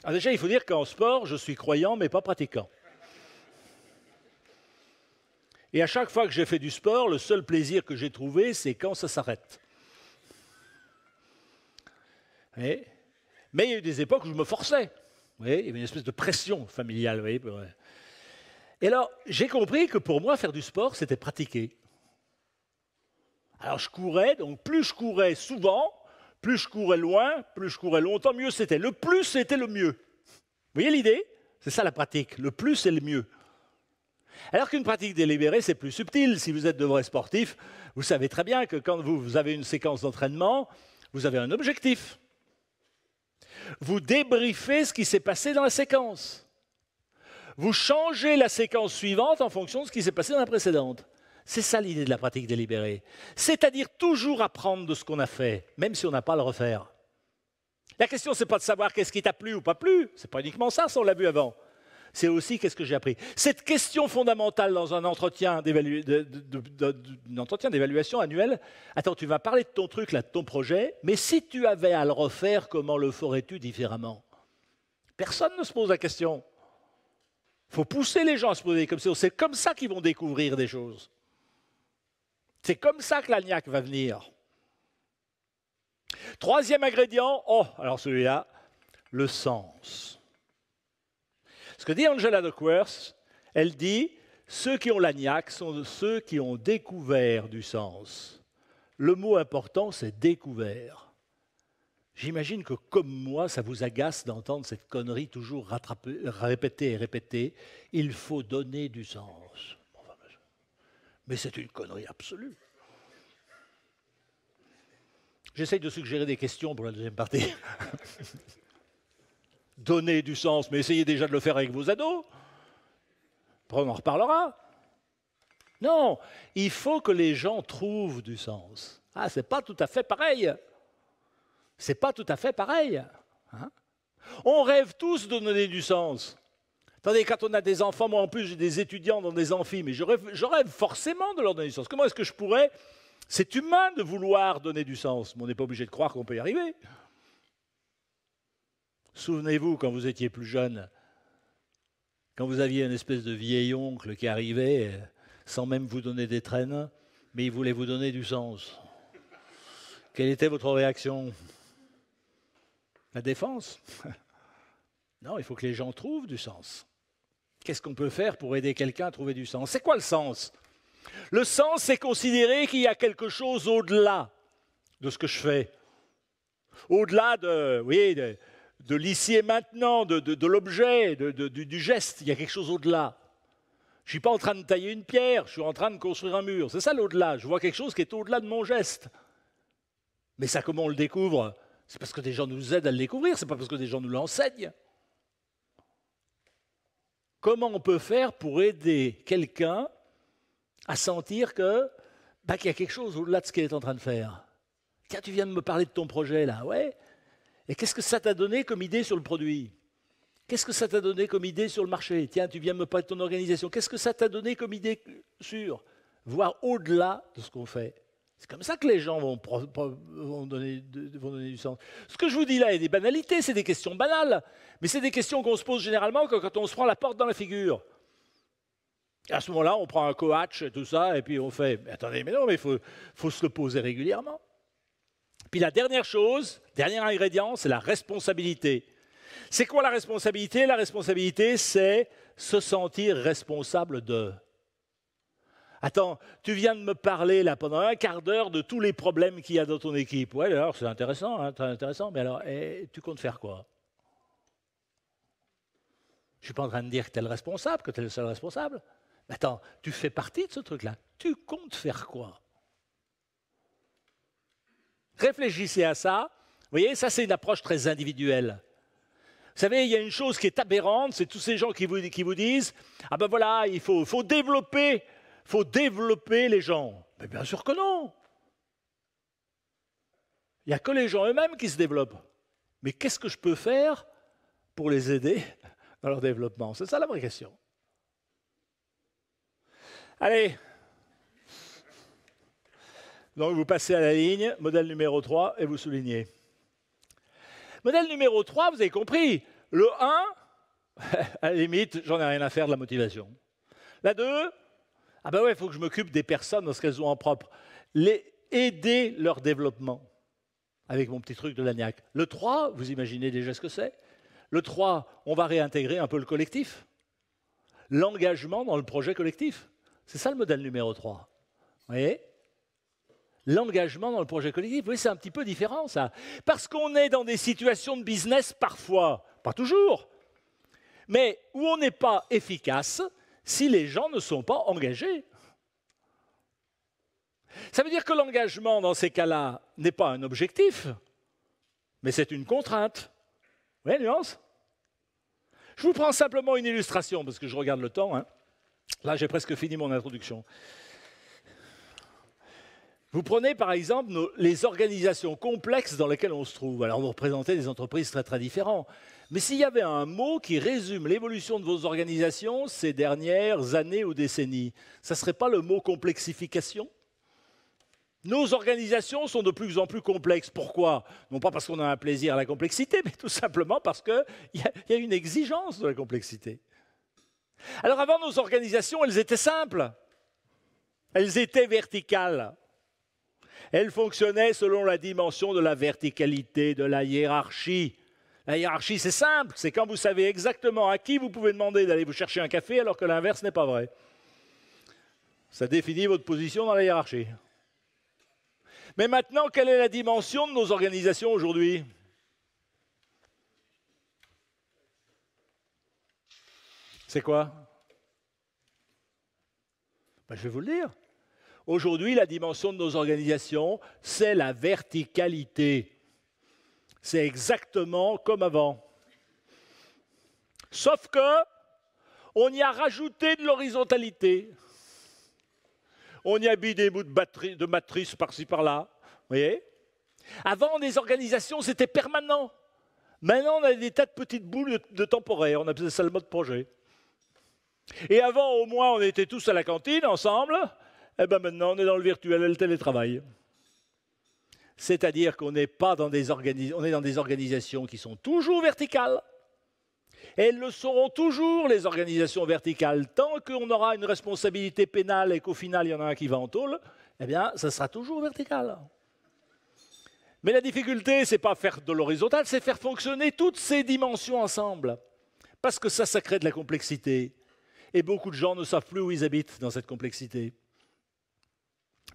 Ah, déjà, il faut dire qu'en sport, je suis croyant mais pas pratiquant. Et à chaque fois que j'ai fait du sport, le seul plaisir que j'ai trouvé, c'est quand ça s'arrête. Mais il y a eu des époques où je me forçais. il y avait une espèce de pression familiale. Euh. Et alors, j'ai compris que pour moi, faire du sport, c'était pratiquer. Alors, je courais, donc plus je courais souvent, plus je courais loin, plus je courais longtemps, mieux c'était. Le plus, c'était le mieux. Vous voyez l'idée C'est ça la pratique. Le plus, c'est le mieux. Alors qu'une pratique délibérée, c'est plus subtil. Si vous êtes de vrais sportifs, vous savez très bien que quand vous avez une séquence d'entraînement, vous avez un objectif. Vous débriefez ce qui s'est passé dans la séquence. Vous changez la séquence suivante en fonction de ce qui s'est passé dans la précédente. C'est ça l'idée de la pratique délibérée. C'est-à-dire toujours apprendre de ce qu'on a fait, même si on n'a pas à le refaire. La question, ce n'est pas de savoir qu'est-ce qui t'a plu ou pas plu. C'est pas uniquement ça, si on l'a vu avant. C'est aussi qu'est-ce que j'ai appris. Cette question fondamentale dans un entretien d'évaluation annuel, attends, tu vas parler de ton truc, là, de ton projet, mais si tu avais à le refaire, comment le ferais-tu différemment Personne ne se pose la question. Il faut pousser les gens à se poser comme ça. C'est comme ça qu'ils vont découvrir des choses. C'est comme ça que l'agnac va venir. Troisième ingrédient, oh, alors celui-là, le sens. Ce que dit Angela Duckworth, elle dit ceux qui ont l'agnac sont ceux qui ont découvert du sens. Le mot important, c'est découvert. J'imagine que, comme moi, ça vous agace d'entendre cette connerie toujours répétée et répétée. Il faut donner du sens. Mais c'est une connerie absolue. J'essaye de suggérer des questions pour la deuxième partie. Donner du sens, mais essayez déjà de le faire avec vos ados. Après, on en reparlera. Non, il faut que les gens trouvent du sens. Ah, c'est pas tout à fait pareil. C'est pas tout à fait pareil. Hein. on rêve tous de donner du sens. Attendez, quand on a des enfants, moi en plus j'ai des étudiants dans des amphis, mais j'aurais rêve, forcément de leur donner du sens. Comment est-ce que je pourrais C'est humain de vouloir donner du sens, mais on n'est pas obligé de croire qu'on peut y arriver. Souvenez-vous quand vous étiez plus jeune, quand vous aviez une espèce de vieil oncle qui arrivait euh, sans même vous donner des traînes, mais il voulait vous donner du sens. Quelle était votre réaction La défense Non, il faut que les gens trouvent du sens. Qu'est-ce qu'on peut faire pour aider quelqu'un à trouver du sens C'est quoi le sens Le sens, c'est considérer qu'il y a quelque chose au-delà de ce que je fais, au-delà de, oui, de, de l'ici et maintenant, de, l'objet, du, geste. Il y a quelque chose au-delà. Je ne suis pas en train de tailler une pierre, je suis en train de construire un mur. C'est ça l'au-delà. Je vois quelque chose qui est au-delà de mon geste. Mais ça, comment on le découvre C'est parce que des gens nous aident à le découvrir, c'est pas parce que des gens nous l'enseignent. Comment on peut faire pour aider quelqu'un à sentir que bah, qu'il y a quelque chose au-delà de ce qu'il est en train de faire Tiens, tu viens de me parler de ton projet là, ouais. Et qu'est-ce que ça t'a donné comme idée sur le produit Qu'est-ce que ça t'a donné comme idée sur le marché Tiens, tu viens de me parler de ton organisation. Qu'est-ce que ça t'a donné comme idée sur Voir au-delà de ce qu'on fait. C'est comme ça que les gens vont, donner, donner, du sens. Ce que je vous dis là est des banalités, c'est des questions banales, mais c'est des questions qu'on se pose généralement quand on se prend la porte dans la figure. Et à ce moment-là, on prend un coach et tout ça, et puis on fait, mais attendez, mais non, mais il faut, faut se le poser régulièrement. Puis la dernière chose, dernier ingrédient, c'est la responsabilité. C'est quoi la responsabilité La responsabilité, c'est se sentir responsable de. Attends, tu viens de me parler là pendant un quart d'heure de tous les problèmes qu'il y a dans ton équipe. Oui, alors c'est intéressant, hein, intéressant. Mais alors, eh, tu comptes faire quoi Je suis pas en train de dire que tu es le responsable, que tu es le seul responsable. Mais attends, tu fais partie de ce truc-là. Tu comptes faire quoi Réfléchissez à ça. Vous voyez, ça c'est une approche très individuelle. Vous savez, il y a une chose qui est aberrante, c'est tous ces gens qui vous, qui vous disent, ah ben voilà, il faut développer faut développer les gens. Mais bien sûr que non. Il n'y a que les gens eux-mêmes qui se développent. Mais qu'est-ce que je peux faire pour les aider dans leur développement C'est ça la vraie question. Allez. Donc vous passez à la ligne, modèle numéro 3, et vous soulignez. Modèle numéro 3, vous avez compris. Le 1, à la limite, j'en ai rien à faire de la motivation. La 2, ah ben ouais, il faut que je m'occupe des personnes dans ce qu'elles ont en propre. Les, aider leur développement avec mon petit truc de l'ANIAC. Le 3, vous imaginez déjà ce que c'est. Le 3, on va réintégrer un peu le collectif. L'engagement dans le projet collectif. C'est ça le modèle numéro 3. Vous voyez L'engagement dans le projet collectif, vous c'est un petit peu différent ça. Parce qu'on est dans des situations de business parfois, pas toujours, mais où on n'est pas efficace, si les gens ne sont pas engagés. Ça veut dire que l'engagement, dans ces cas-là, n'est pas un objectif, mais c'est une contrainte. Vous voyez nuance Je vous prends simplement une illustration, parce que je regarde le temps. Hein. Là, j'ai presque fini mon introduction. Vous prenez par exemple les organisations complexes dans lesquelles on se trouve. Alors, vous représentez des entreprises très très différentes. Mais s'il y avait un mot qui résume l'évolution de vos organisations ces dernières années ou décennies, ça ne serait pas le mot complexification nos organisations sont de plus en plus complexes. Pourquoi Non pas parce qu'on a un plaisir à la complexité, mais tout simplement parce qu'il y, y a une exigence de la complexité. Alors avant, nos organisations, elles étaient simples. Elles étaient verticales. Elles fonctionnaient selon la dimension de la verticalité, de la hiérarchie. La hiérarchie, c'est simple, c'est quand vous savez exactement à qui vous pouvez demander d'aller vous chercher un café alors que l'inverse n'est pas vrai. Ça définit votre position dans la hiérarchie. Mais maintenant, quelle est la dimension de nos organisations aujourd'hui C'est quoi ben, Je vais vous le dire. Aujourd'hui, la dimension de nos organisations, c'est la verticalité c'est exactement comme avant. Sauf que on y a rajouté de l'horizontalité. On y a mis des bouts de, de matrice par-ci par-là. voyez Avant, les organisations, c'était permanent. Maintenant, on a des tas de petites boules de, temporaires. temporaire. On appelle ça le mode projet. Et avant, au moins, on était tous à la cantine ensemble. Et eh bien maintenant, on est dans le virtuel et le télétravail c'est-à-dire qu'on n'est pas dans des est dans des organisations qui sont toujours verticales. elles le seront toujours, les organisations verticales. Tant qu'on aura une responsabilité pénale et qu'au final, il y en a un qui va en tôle, eh bien, ça sera toujours vertical. Mais la difficulté, c'est pas faire de l'horizontal, c'est faire fonctionner toutes ces dimensions ensemble. Parce que ça, ça crée de la complexité. Et beaucoup de gens ne savent plus où ils habitent dans cette complexité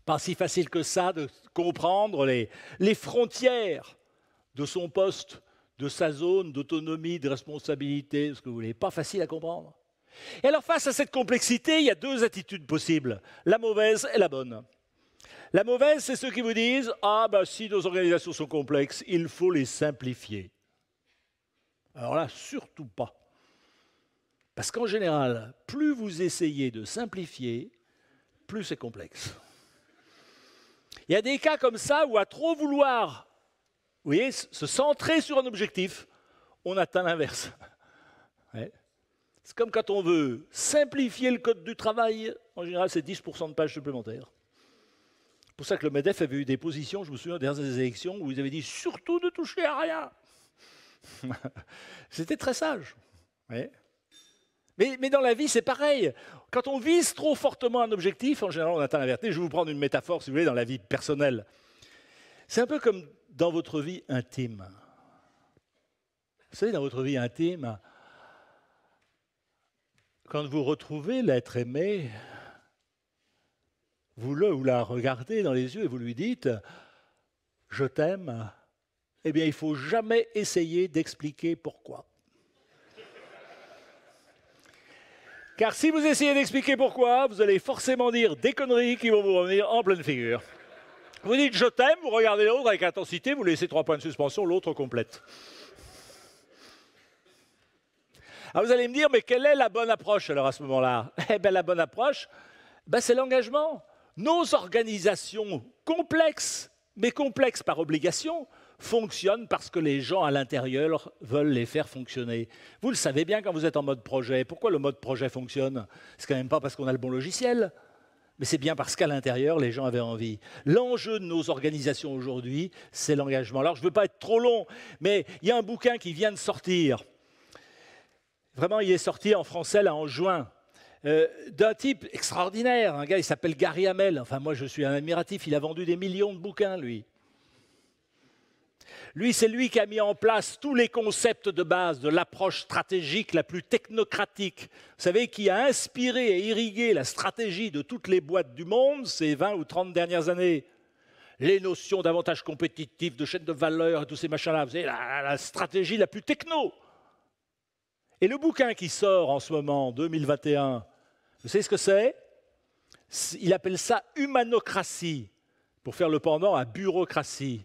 pas si facile que ça de comprendre les, frontières de son poste, de sa zone d'autonomie, de responsabilité, ce que vous voulez. Pas facile à comprendre. Et alors face à cette complexité, il y a deux attitudes possibles, la mauvaise et la bonne. La mauvaise, c'est ceux qui vous disent ⁇ Ah ben si nos organisations sont complexes, il faut les simplifier ⁇ Alors là, surtout pas. Parce qu'en général, plus vous essayez de simplifier, plus c'est complexe. Il y a des cas comme ça où à trop vouloir, se centrer sur un objectif, on atteint l'inverse. C'est comme quand on veut simplifier le code du travail, en général c'est 10% de pages supplémentaires. C'est pour ça que le MEDEF avait eu des positions, je me souviens, des dernières élections, où ils avaient dit surtout ne toucher à rien. C'était très sage. mais dans la vie, c'est pareil. Quand on vise trop fortement un objectif, en général, on atteint la Je vais vous prendre une métaphore, si vous voulez, dans la vie personnelle. C'est un peu comme dans votre vie intime. Vous savez, dans votre vie intime, quand vous retrouvez l'être aimé, vous le ou la regardez dans les yeux et vous lui dites ⁇ Je t'aime ⁇ eh bien, il ne faut jamais essayer d'expliquer pourquoi. Car si vous essayez d'expliquer pourquoi, vous allez forcément dire des conneries qui vont vous revenir en pleine figure. Vous dites je t'aime, vous regardez l'autre avec intensité, vous laissez trois points de suspension, l'autre complète. Alors ah, vous allez me dire, mais quelle est la bonne approche alors à ce moment-là Eh bien la bonne approche, ben, c'est l'engagement. Nos organisations complexes, mais complexes par obligation, fonctionnent parce que les gens à l'intérieur veulent les faire fonctionner. Vous le savez bien quand vous êtes en mode projet. Pourquoi le mode projet fonctionne C'est quand même pas parce qu'on a le bon logiciel, mais c'est bien parce qu'à l'intérieur, les gens avaient envie. L'enjeu de nos organisations aujourd'hui, c'est l'engagement. Alors, je ne veux pas être trop long, mais il y a un bouquin qui vient de sortir. Vraiment, il est sorti en français là en juin. Euh, d'un type extraordinaire, un gars, il s'appelle Gary Hamel. Enfin, moi, je suis un admiratif. Il a vendu des millions de bouquins, lui. Lui, c'est lui qui a mis en place tous les concepts de base de l'approche stratégique la plus technocratique. Vous savez, qui a inspiré et irrigué la stratégie de toutes les boîtes du monde ces 20 ou 30 dernières années. Les notions d'avantage compétitifs, de chaîne de valeur tous ces machins-là. Vous la, la, stratégie la plus techno. Et le bouquin qui sort en ce moment, 2021, vous savez ce que c'est Il appelle ça humanocratie, pour faire le pendant à bureaucratie.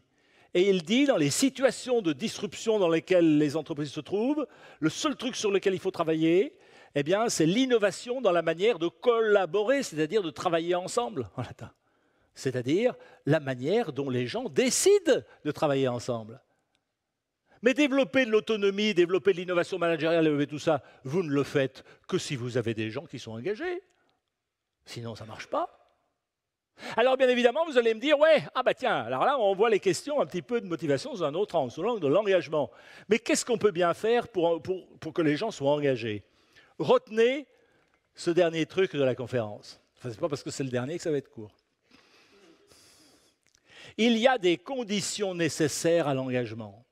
Et il dit, dans les situations de disruption dans lesquelles les entreprises se trouvent, le seul truc sur lequel il faut travailler, eh bien, c'est l'innovation dans la manière de collaborer, c'est-à-dire de travailler ensemble, en latin. C'est-à-dire la manière dont les gens décident de travailler ensemble. Mais développer de l'autonomie, développer de l'innovation managériale, développer tout ça, vous ne le faites que si vous avez des gens qui sont engagés. Sinon, ça ne marche pas. Alors, bien évidemment, vous allez me dire, ouais, ah bah tiens, alors là, on voit les questions un petit peu de motivation sous un autre angle, sous l'angle de l'engagement. Mais qu'est-ce qu'on peut bien faire pour, que les gens soient engagés Retenez ce dernier truc de la conférence. Enfin, n'est pas parce que c'est le dernier que ça va être court. Il y a des conditions nécessaires à l'engagement.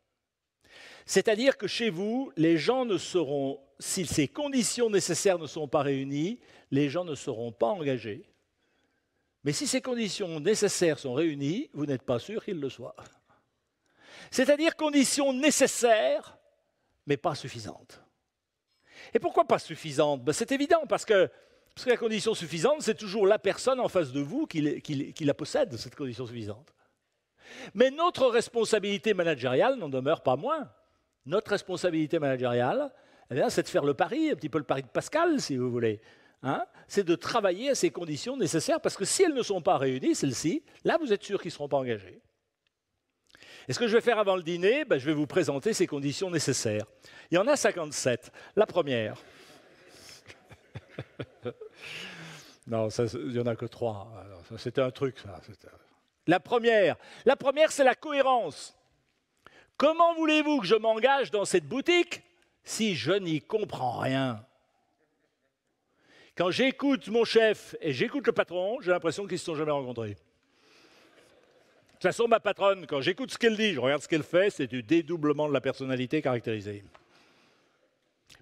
C'est-à-dire que chez vous, les gens ne seront, si ces conditions nécessaires ne sont pas réunies, les gens ne seront pas engagés mais si ces conditions nécessaires sont réunies, vous n'êtes pas sûr qu'il le soit. C'est-à-dire conditions nécessaires, mais pas suffisantes. Et pourquoi pas suffisantes ben, C'est évident, parce que, parce que, la condition suffisante, c'est toujours la personne en face de vous qui, la possède, cette condition suffisante. Mais notre responsabilité managériale n'en demeure pas moins. Notre responsabilité managériale, eh c'est de faire le pari, un petit peu le pari de Pascal, si vous voulez. Hein, c'est de travailler à ces conditions nécessaires, parce que si elles ne sont pas réunies, celles-ci, là, vous êtes sûr qu'ils ne seront pas engagés. Et ce que je vais faire avant le dîner, ben, je vais vous présenter ces conditions nécessaires. Il y en a 57. La première. non, il n'y en a que trois. Ah, c'était un truc, ça. La première, la première c'est la cohérence. Comment voulez-vous que je m'engage dans cette boutique si je n'y comprends rien quand j'écoute mon chef et j'écoute le patron, j'ai l'impression qu'ils ne se sont jamais rencontrés. De toute façon, ma patronne, quand j'écoute ce qu'elle dit, je regarde ce qu'elle fait, c'est du dédoublement de la personnalité caractérisée.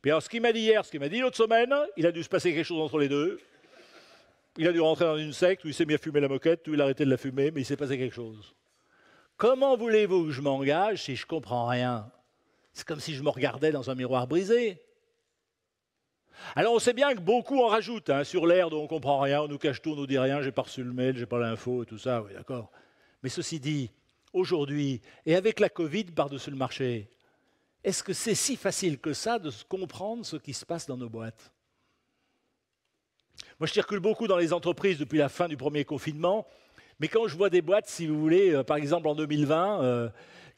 Puis alors, ce qu'il m'a dit hier, ce qu'il m'a dit l'autre semaine, il a dû se passer quelque chose entre les deux. Il a dû rentrer dans une secte où il s'est mis à fumer la moquette, où il a arrêté de la fumer, mais il s'est passé quelque chose. Comment voulez-vous que je m'engage si je comprends rien C'est comme si je me regardais dans un miroir brisé. Alors on sait bien que beaucoup en rajoutent hein, sur l'air dont on ne comprend rien, on nous cache tout, on nous dit rien, j'ai pas reçu le mail, j'ai pas l'info, et tout ça, oui d'accord. Mais ceci dit, aujourd'hui, et avec la Covid par-dessus le marché, est-ce que c'est si facile que ça de comprendre ce qui se passe dans nos boîtes Moi je circule beaucoup dans les entreprises depuis la fin du premier confinement, mais quand je vois des boîtes, si vous voulez, euh, par exemple en 2020, euh,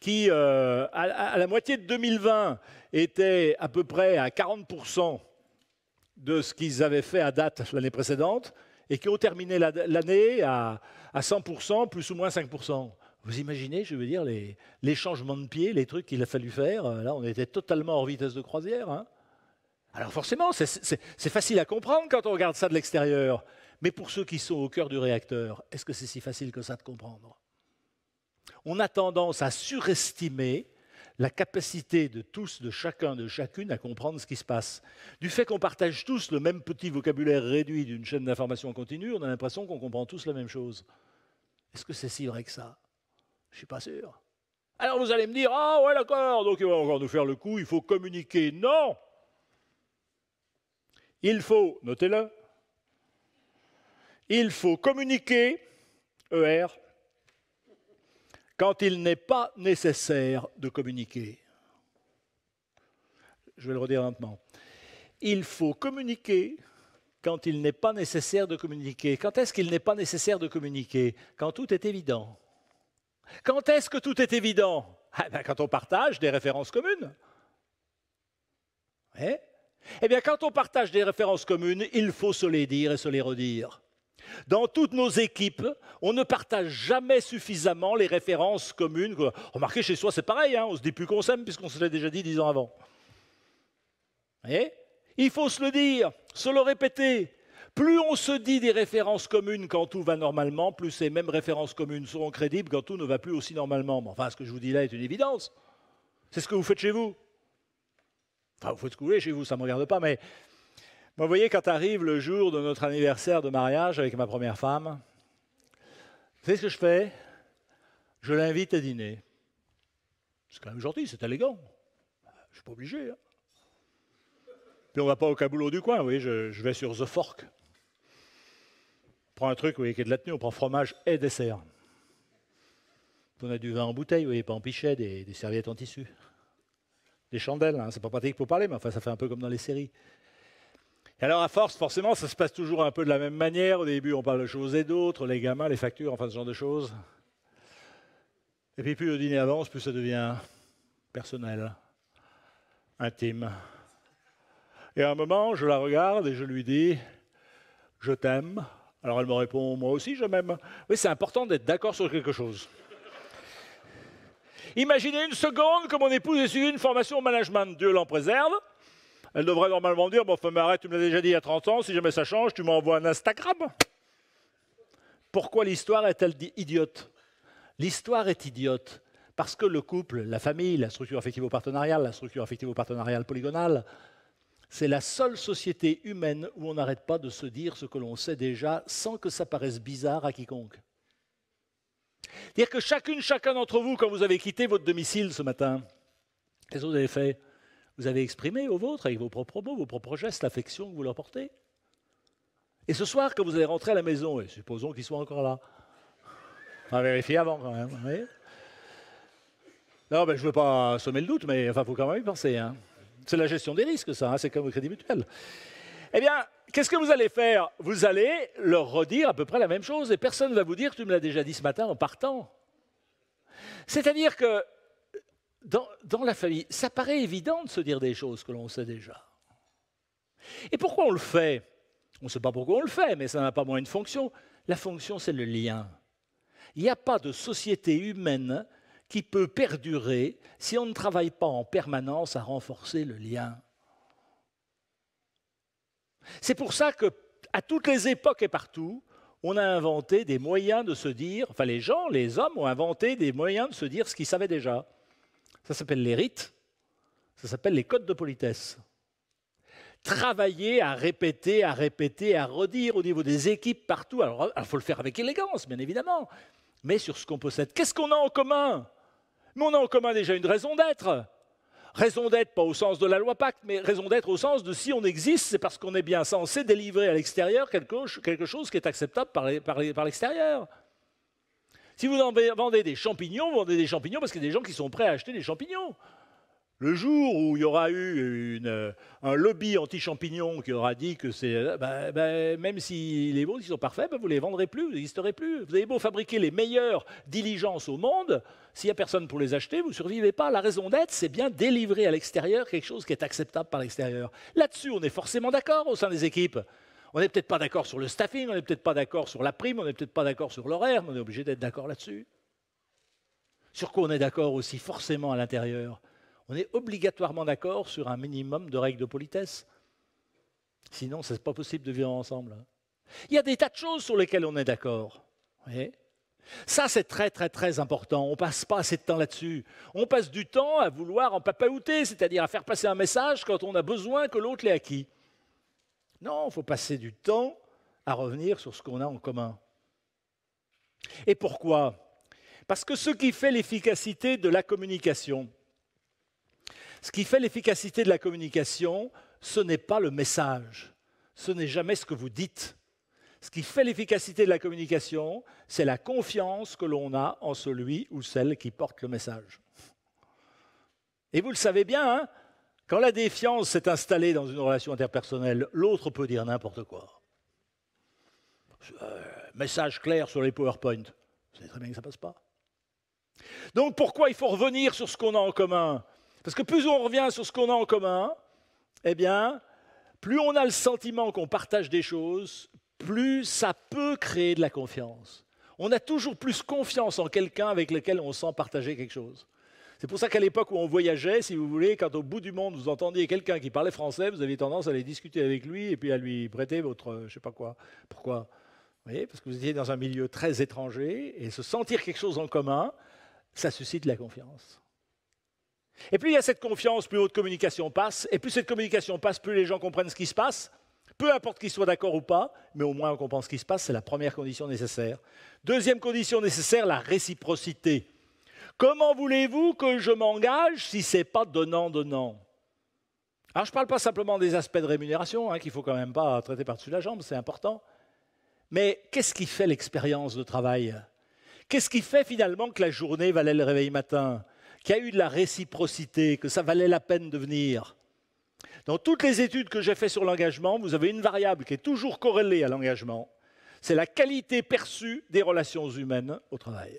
qui euh, à la moitié de 2020 étaient à peu près à 40 de ce qu'ils avaient fait à date l'année précédente et qui ont terminé l'année à, 100%, plus ou moins 5%. Vous imaginez, je veux dire, les, changements de pied, les trucs qu'il a fallu faire. Euh, là, on était totalement en vitesse de croisière. Hein. Alors forcément, c'est facile à comprendre quand on regarde ça de l'extérieur. Mais pour ceux qui sont au cœur du réacteur, est-ce que c'est si facile que ça de comprendre On a tendance à surestimer la capacité de tous, de chacun, de chacune à comprendre ce qui se passe. Du fait qu'on partage tous le même petit vocabulaire réduit d'une chaîne d'information continue, on a l'impression qu'on comprend tous la même chose. Est-ce que c'est si vrai que ça Je ne suis pas sûr. Alors vous allez me dire, ah ouais d'accord, donc il va encore nous faire le coup, il faut communiquer. Non Il faut, notez-le, il faut communiquer, ER, quand il n'est pas nécessaire de communiquer. Je vais le redire lentement. Il faut communiquer quand il n'est pas nécessaire de communiquer. Quand est-ce qu'il n'est pas nécessaire de communiquer Quand tout est évident. Quand est-ce que tout est évident ah ben, Quand on partage des références communes. Eh, eh bien, quand on partage des références communes, il faut se les dire et se les redire. Dans toutes nos équipes, on ne partage jamais suffisamment les références communes. Remarquez, chez soi, c'est pareil, hein, on se dit plus qu'on s'aime puisqu'on se l'a déjà dit dix ans avant. Il faut se le dire, se le répéter. Plus on se dit des références communes quand tout va normalement, plus ces mêmes références communes seront crédibles quand tout ne va plus aussi normalement. enfin, ce que je vous dis là est une évidence. C'est ce que vous faites chez vous. Enfin, vous faites ce que vous voulez chez vous, ça ne me regarde pas, mais ben, vous voyez, quand arrive le jour de notre anniversaire de mariage avec ma première femme, vous savez ce que je fais Je l'invite à dîner. C'est quand même gentil, c'est élégant. Je suis pas obligé. Hein. Puis on va pas au caboulot du coin, vous je, vais sur The Fork. On prend un truc, qui est de la tenue, on prend fromage et dessert. on a du vin en bouteille, voyez, pas en pichet, des, serviettes en tissu. Des chandelles, hein, c'est pas pratique pour parler, mais enfin, ça fait un peu comme dans les séries. Et alors, à force, forcément, ça se passe toujours un peu de la même manière. Au début, on parle de choses et d'autres, les gamins, les factures, enfin, ce genre de choses. Et puis, plus le dîner avance, plus ça devient personnel, intime. Et à un moment, je la regarde et je lui dis Je t'aime. Alors, elle me répond Moi aussi, je m'aime. Oui, c'est important d'être d'accord sur quelque chose. Imaginez une seconde que mon épouse ait suivi une formation au management, Dieu l'en préserve. Elle devrait normalement dire, bon, femme, arrête, tu me l'as déjà dit il y a 30 ans, si jamais ça change, tu m'envoies un Instagram. Pourquoi l'histoire est-elle idiote L'histoire est idiote parce que le couple, la famille, la structure affective ou partenariale la structure affective affectivo-partenariale polygonale, c'est la seule société humaine où on n'arrête pas de se dire ce que l'on sait déjà sans que ça paraisse bizarre à quiconque. dire que chacune, chacun d'entre vous, quand vous avez quitté votre domicile ce matin, qu'est-ce que vous avez fait vous avez exprimé au vôtre, avec vos propres mots, vos propres gestes, l'affection que vous leur portez. Et ce soir, quand vous allez rentrer à la maison, et supposons qu'ils soient encore là, on va vérifier avant quand même. non, ben, je ne veux pas semer le doute, mais il faut quand même y penser. Hein. C'est la gestion des risques, ça, hein, c'est comme le crédit mutuel. Eh bien, qu'est-ce que vous allez faire Vous allez leur redire à peu près la même chose et personne ne va vous dire Tu me l'as déjà dit ce matin en partant. C'est-à-dire que dans, la famille, ça paraît évident de se dire des choses que l'on sait déjà. Et pourquoi on le fait On ne sait pas pourquoi on le fait, mais ça n'a pas moins une fonction. La fonction, c'est le lien. Il n'y a pas de société humaine qui peut perdurer si on ne travaille pas en permanence à renforcer le lien. C'est pour ça que, à toutes les époques et partout, on a inventé des moyens de se dire, enfin les gens, les hommes ont inventé des moyens de se dire ce qu'ils savaient déjà. Ça s'appelle les rites, ça s'appelle les codes de politesse. Travailler à répéter, à répéter, à redire au niveau des équipes partout. Alors, il faut le faire avec élégance, bien évidemment, mais sur ce qu'on possède. Qu'est-ce qu'on a en commun Mais on a en commun déjà une raison d'être. Raison d'être, pas au sens de la loi Pacte, mais raison d'être au sens de si on existe, c'est parce qu'on est bien censé délivrer à l'extérieur quelque, chose qui est acceptable par l'extérieur. Si vous en vendez des champignons, vous vendez des champignons parce qu'il y a des gens qui sont prêts à acheter des champignons. Le jour où il y aura eu un lobby anti-champignons qui aura dit que euh, bah, bah, même si les vôtres sont parfaits, bah, vous ne les vendrez plus, vous n'existerez plus. Vous avez beau fabriquer les meilleures diligences au monde, s'il n'y a personne pour les acheter, vous ne survivez pas. La raison d'être, c'est bien délivrer à l'extérieur quelque chose qui est acceptable par l'extérieur. Là-dessus, on est forcément d'accord au sein des équipes. On n'est peut-être pas d'accord sur le staffing, on n'est peut-être pas d'accord sur la prime, on n'est peut-être pas d'accord sur l'horaire, mais on est obligé d'être d'accord là-dessus. Sur quoi on est d'accord aussi forcément à l'intérieur On est obligatoirement d'accord sur un minimum de règles de politesse. Sinon, ce n'est pas possible de vivre ensemble. Hein. Il y a des tas de choses sur lesquelles on est d'accord. Ça, c'est très, très, très important. On ne passe pas assez de temps là-dessus. On passe du temps à vouloir en papaouter, c'est-à-dire à faire passer un message quand on a besoin que l'autre l'ait acquis. Non, il faut passer du temps à revenir sur ce qu'on a en commun. Et pourquoi Parce que ce qui fait l'efficacité de la communication, ce qui fait l'efficacité de la communication, ce n'est pas le message, ce n'est jamais ce que vous dites. Ce qui fait l'efficacité de la communication, c'est la confiance que l'on a en celui ou celle qui porte le message. Et vous le savez bien, hein quand la défiance s'est installée dans une relation interpersonnelle, l'autre peut dire n'importe quoi. Euh, message clair sur les PowerPoint. Vous très bien que ça ne passe pas. Donc pourquoi il faut revenir sur ce qu'on a en commun Parce que plus on revient sur ce qu'on a en commun, eh bien, plus on a le sentiment qu'on partage des choses, plus ça peut créer de la confiance. On a toujours plus confiance en quelqu'un avec lequel on sent partager quelque chose. C'est pour ça qu'à l'époque où on voyageait, si vous voulez, quand au bout du monde vous entendiez quelqu'un qui parlait français, vous aviez tendance à aller discuter avec lui et puis à lui prêter votre euh, je sais pas quoi. Pourquoi Vous voyez, parce que vous étiez dans un milieu très étranger et se sentir quelque chose en commun, ça suscite la confiance. Et plus il y a cette confiance, plus haute communication passe, et plus cette communication passe, plus les gens comprennent ce qui se passe, peu importe qu'ils soient d'accord ou pas, mais au moins on comprend ce qui se passe, c'est la première condition nécessaire. Deuxième condition nécessaire, la réciprocité. Comment voulez-vous que je m'engage si ce n'est pas donnant-donnant Alors je ne parle pas simplement des aspects de rémunération, hein, qu'il ne faut quand même pas traiter par-dessus la jambe, c'est important. Mais qu'est-ce qui fait l'expérience de travail Qu'est-ce qui fait finalement que la journée valait le réveil matin Qu'il y a eu de la réciprocité, que ça valait la peine de venir Dans toutes les études que j'ai faites sur l'engagement, vous avez une variable qui est toujours corrélée à l'engagement. C'est la qualité perçue des relations humaines au travail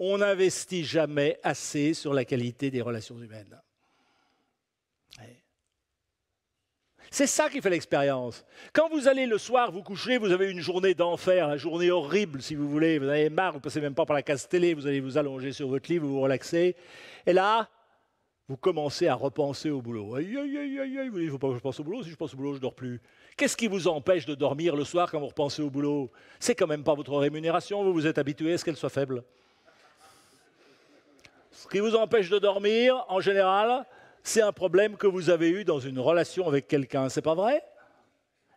on n'investit jamais assez sur la qualité des relations humaines. C'est ça qui fait l'expérience. Quand vous allez le soir vous coucher, vous avez une journée d'enfer, une journée horrible si vous voulez, vous avez marre, vous ne passez même pas par la case télé, vous allez vous allonger sur votre lit, vous vous relaxez. Et là, vous commencez à repenser au boulot. Aïe, aïe, aïe, aïe, il ne faut pas que je pense au boulot, si je pense au boulot, je ne dors plus. Qu'est-ce qui vous empêche de dormir le soir quand vous repensez au boulot C'est quand même pas votre rémunération, vous vous êtes habitué à ce qu'elle soit faible. Ce qui vous empêche de dormir, en général, c'est un problème que vous avez eu dans une relation avec quelqu'un, c'est pas vrai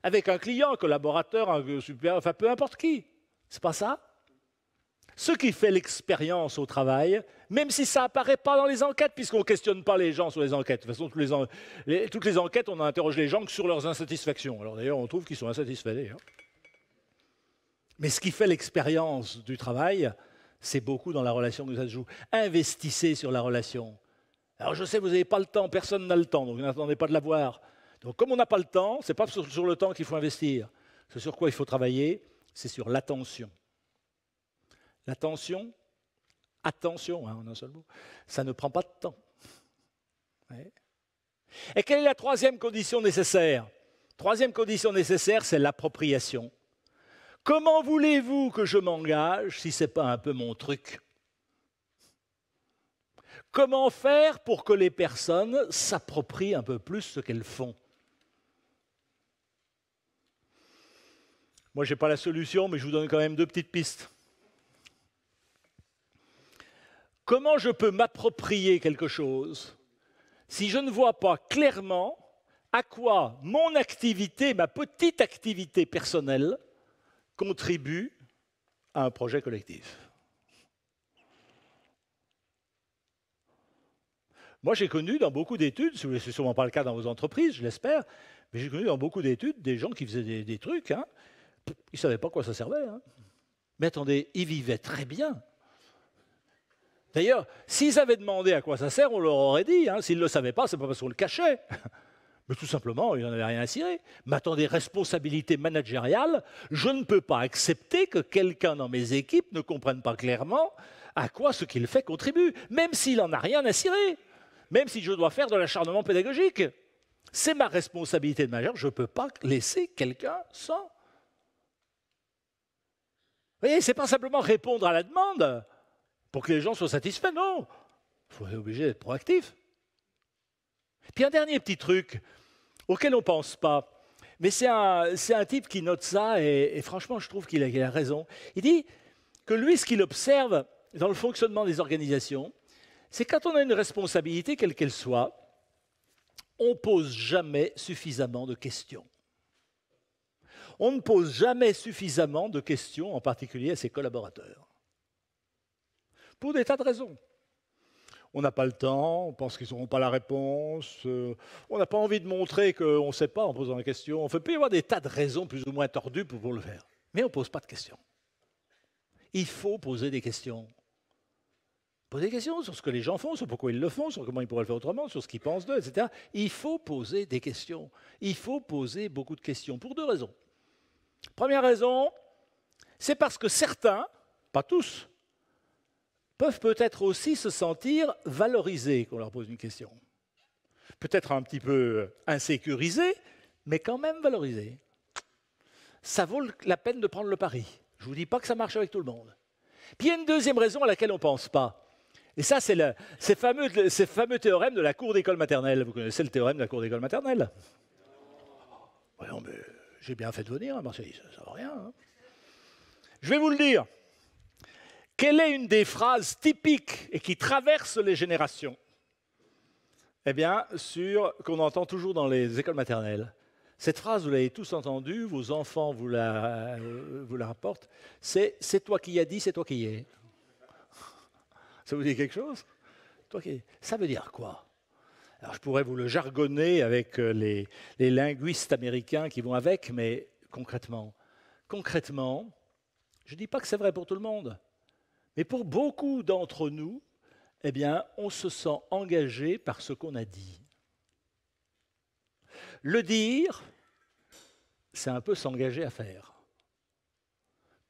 Avec un client, un collaborateur, un super, enfin peu importe qui. C'est pas ça Ce qui fait l'expérience au travail, même si ça n'apparaît pas dans les enquêtes, puisqu'on ne questionne pas les gens sur les enquêtes. De toute façon, toutes les, enquêtes, on interroge les gens que sur leurs insatisfactions. Alors d'ailleurs, on trouve qu'ils sont insatisfaits. Mais ce qui fait l'expérience du travail, c'est beaucoup dans la relation que ça se joue. Investissez sur la relation. Alors je sais, vous n'avez pas le temps, personne n'a le temps, donc vous n'attendez pas de l'avoir. Donc comme on n'a pas le temps, ce n'est pas sur, le temps qu'il faut investir. C'est sur quoi il faut travailler, c'est sur l'attention. L'attention, attention, hein, un seul mot, ça ne prend pas de temps. Et quelle est la troisième condition nécessaire Troisième condition nécessaire, c'est l'appropriation. Comment voulez-vous que je m'engage si ce n'est pas un peu mon truc Comment faire pour que les personnes s'approprient un peu plus ce qu'elles font Moi, je n'ai pas la solution, mais je vous donne quand même deux petites pistes. Comment je peux m'approprier quelque chose si je ne vois pas clairement à quoi mon activité, ma petite activité personnelle, contribue à un projet collectif. Moi, j'ai connu dans beaucoup d'études, ce n'est sûrement pas le cas dans vos entreprises, je l'espère, mais j'ai connu dans beaucoup d'études des gens qui faisaient des, trucs, hein. ils ne savaient pas à quoi ça servait. Hein. Mais attendez, ils vivaient très bien. D'ailleurs, s'ils avaient demandé à quoi ça sert, on leur aurait dit. Hein. S'ils ne le savaient pas, ce n'est pas parce qu'on le cachait. mais tout simplement, il n'en avait rien à cirer. Mais des responsabilités managériales, je ne peux pas accepter que quelqu'un dans mes équipes ne comprenne pas clairement à quoi ce qu'il fait contribue, même s'il n'en a rien à cirer, même si je dois faire de l'acharnement pédagogique. C'est ma responsabilité de manager, je ne peux pas laisser quelqu'un sans. Vous voyez, ce n'est pas simplement répondre à la demande pour que les gens soient satisfaits, non. Il faut être obligé d'être proactif. Puis un dernier petit truc auquel on ne pense pas, mais c'est un, type qui note ça, et, franchement, je trouve qu'il a, a, raison. Il dit que lui, ce qu'il observe dans le fonctionnement des organisations, c'est quand on a une responsabilité, quelle qu'elle soit, on pose jamais suffisamment de questions. On ne pose jamais suffisamment de questions, en particulier à ses collaborateurs. Pour des tas de raisons on n'a pas le temps, on pense qu'ils n'auront pas la réponse, euh, on n'a pas envie de montrer qu'on ne sait pas en posant la question. On fait, peut y avoir des tas de raisons plus ou moins tordues pour, pour le faire, mais on ne pose pas de questions. Il faut poser des questions. Poser des questions sur ce que les gens font, sur pourquoi ils le font, sur comment ils pourraient le faire autrement, sur ce qu'ils pensent d'eux, etc. Il faut poser des questions. Il faut poser beaucoup de questions pour deux raisons. Première raison, c'est parce que certains, pas tous, peuvent peut-être aussi se sentir valorisés quand on leur pose une question. Peut-être un petit peu euh, insécurisés, mais quand même valorisés. Ça vaut la peine de prendre le pari. Je ne vous dis pas que ça marche avec tout le monde. Puis il y a une deuxième raison à laquelle on ne pense pas. Et ça, c'est ces fameux, ces fameux théorème de la cour d'école maternelle. Vous connaissez le théorème de la cour d'école maternelle Non, mais j'ai bien fait de venir, hein, Marseille, ça ne va rien. Hein. Je vais vous le dire. Quelle est une des phrases typiques et qui traverse les générations Eh bien, sur qu'on entend toujours dans les écoles maternelles. Cette phrase, vous l'avez tous entendue, vos enfants vous la, euh, vous la rapportent, c'est « c'est toi qui as dit, c'est toi qui y es ». Ça vous dit quelque chose toi qui... Ça veut dire quoi Alors je pourrais vous le jargonner avec euh, les, les linguistes américains qui vont avec, mais concrètement, concrètement, je ne dis pas que c'est vrai pour tout le monde. Mais pour beaucoup d'entre nous, eh bien, on se sent engagé par ce qu'on a dit. Le dire, c'est un peu s'engager à faire.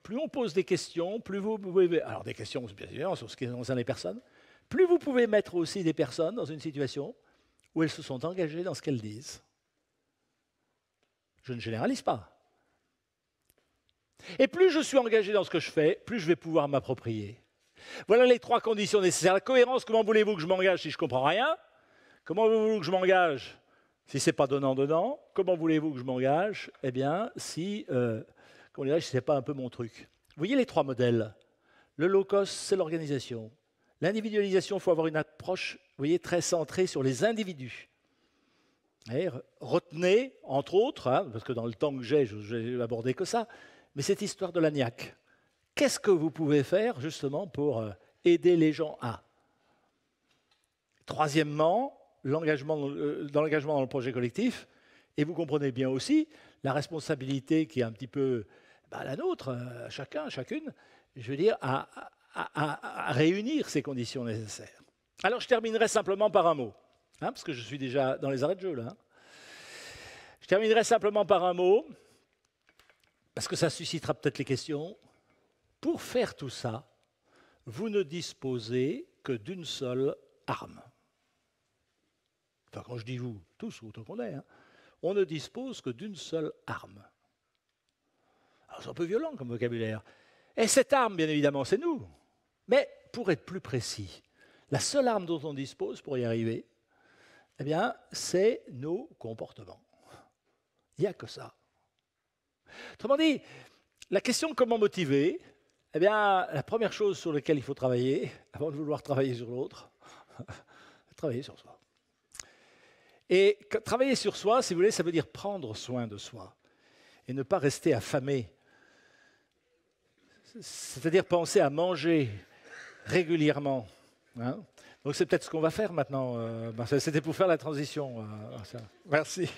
Plus on pose des questions, plus vous pouvez... Alors des questions, bien sûr, sur ce qui concerne les personnes. Plus vous pouvez mettre aussi des personnes dans une situation où elles se sont engagées dans ce qu'elles disent. Je ne généralise pas. Et plus je suis engagé dans ce que je fais, plus je vais pouvoir m'approprier. Voilà les trois conditions nécessaires. La cohérence, comment voulez-vous que je m'engage si je ne comprends rien Comment voulez-vous que je m'engage si ce n'est pas donnant-donnant Comment voulez-vous que je m'engage Eh bien, si, euh, ce n'est pas un peu mon truc. Vous voyez les trois modèles Le low cost, c'est l'organisation. L'individualisation, il faut avoir une approche vous voyez, très centrée sur les individus. retenez, entre autres, hein, parce que dans le temps que j'ai, je n'ai abordé que ça, mais cette histoire de l'ANIAC, qu'est-ce que vous pouvez faire justement pour euh, aider les gens à Troisièmement, l'engagement euh, dans l'engagement dans le projet collectif, et vous comprenez bien aussi la responsabilité qui est un petit peu bah, la nôtre, euh, chacun, chacune, je veux dire, à, réunir ces conditions nécessaires. Alors je terminerai simplement par un mot, hein, parce que je suis déjà dans les arrêts de jeu là. Hein. Je terminerai simplement par un mot parce que ça suscitera peut-être les questions, pour faire tout ça, vous ne disposez que d'une seule arme. Enfin, quand je dis vous, tous, autant qu'on est, hein, on ne dispose que d'une seule arme. c'est un peu violent comme vocabulaire. Et cette arme, bien évidemment, c'est nous. Mais pour être plus précis, la seule arme dont on dispose pour y arriver, eh bien, c'est nos comportements. Il n'y a que ça. Autrement dit, la question de comment motiver, eh bien, la première chose sur laquelle il faut travailler, avant de vouloir travailler sur l'autre, travailler sur soi. Et travailler sur soi, si vous voulez, ça veut dire prendre soin de soi et ne pas rester affamé. C'est-à-dire penser à manger régulièrement. Hein. Donc c'est peut-être ce qu'on va faire maintenant. Euh, C'était pour faire la transition. Euh, Merci.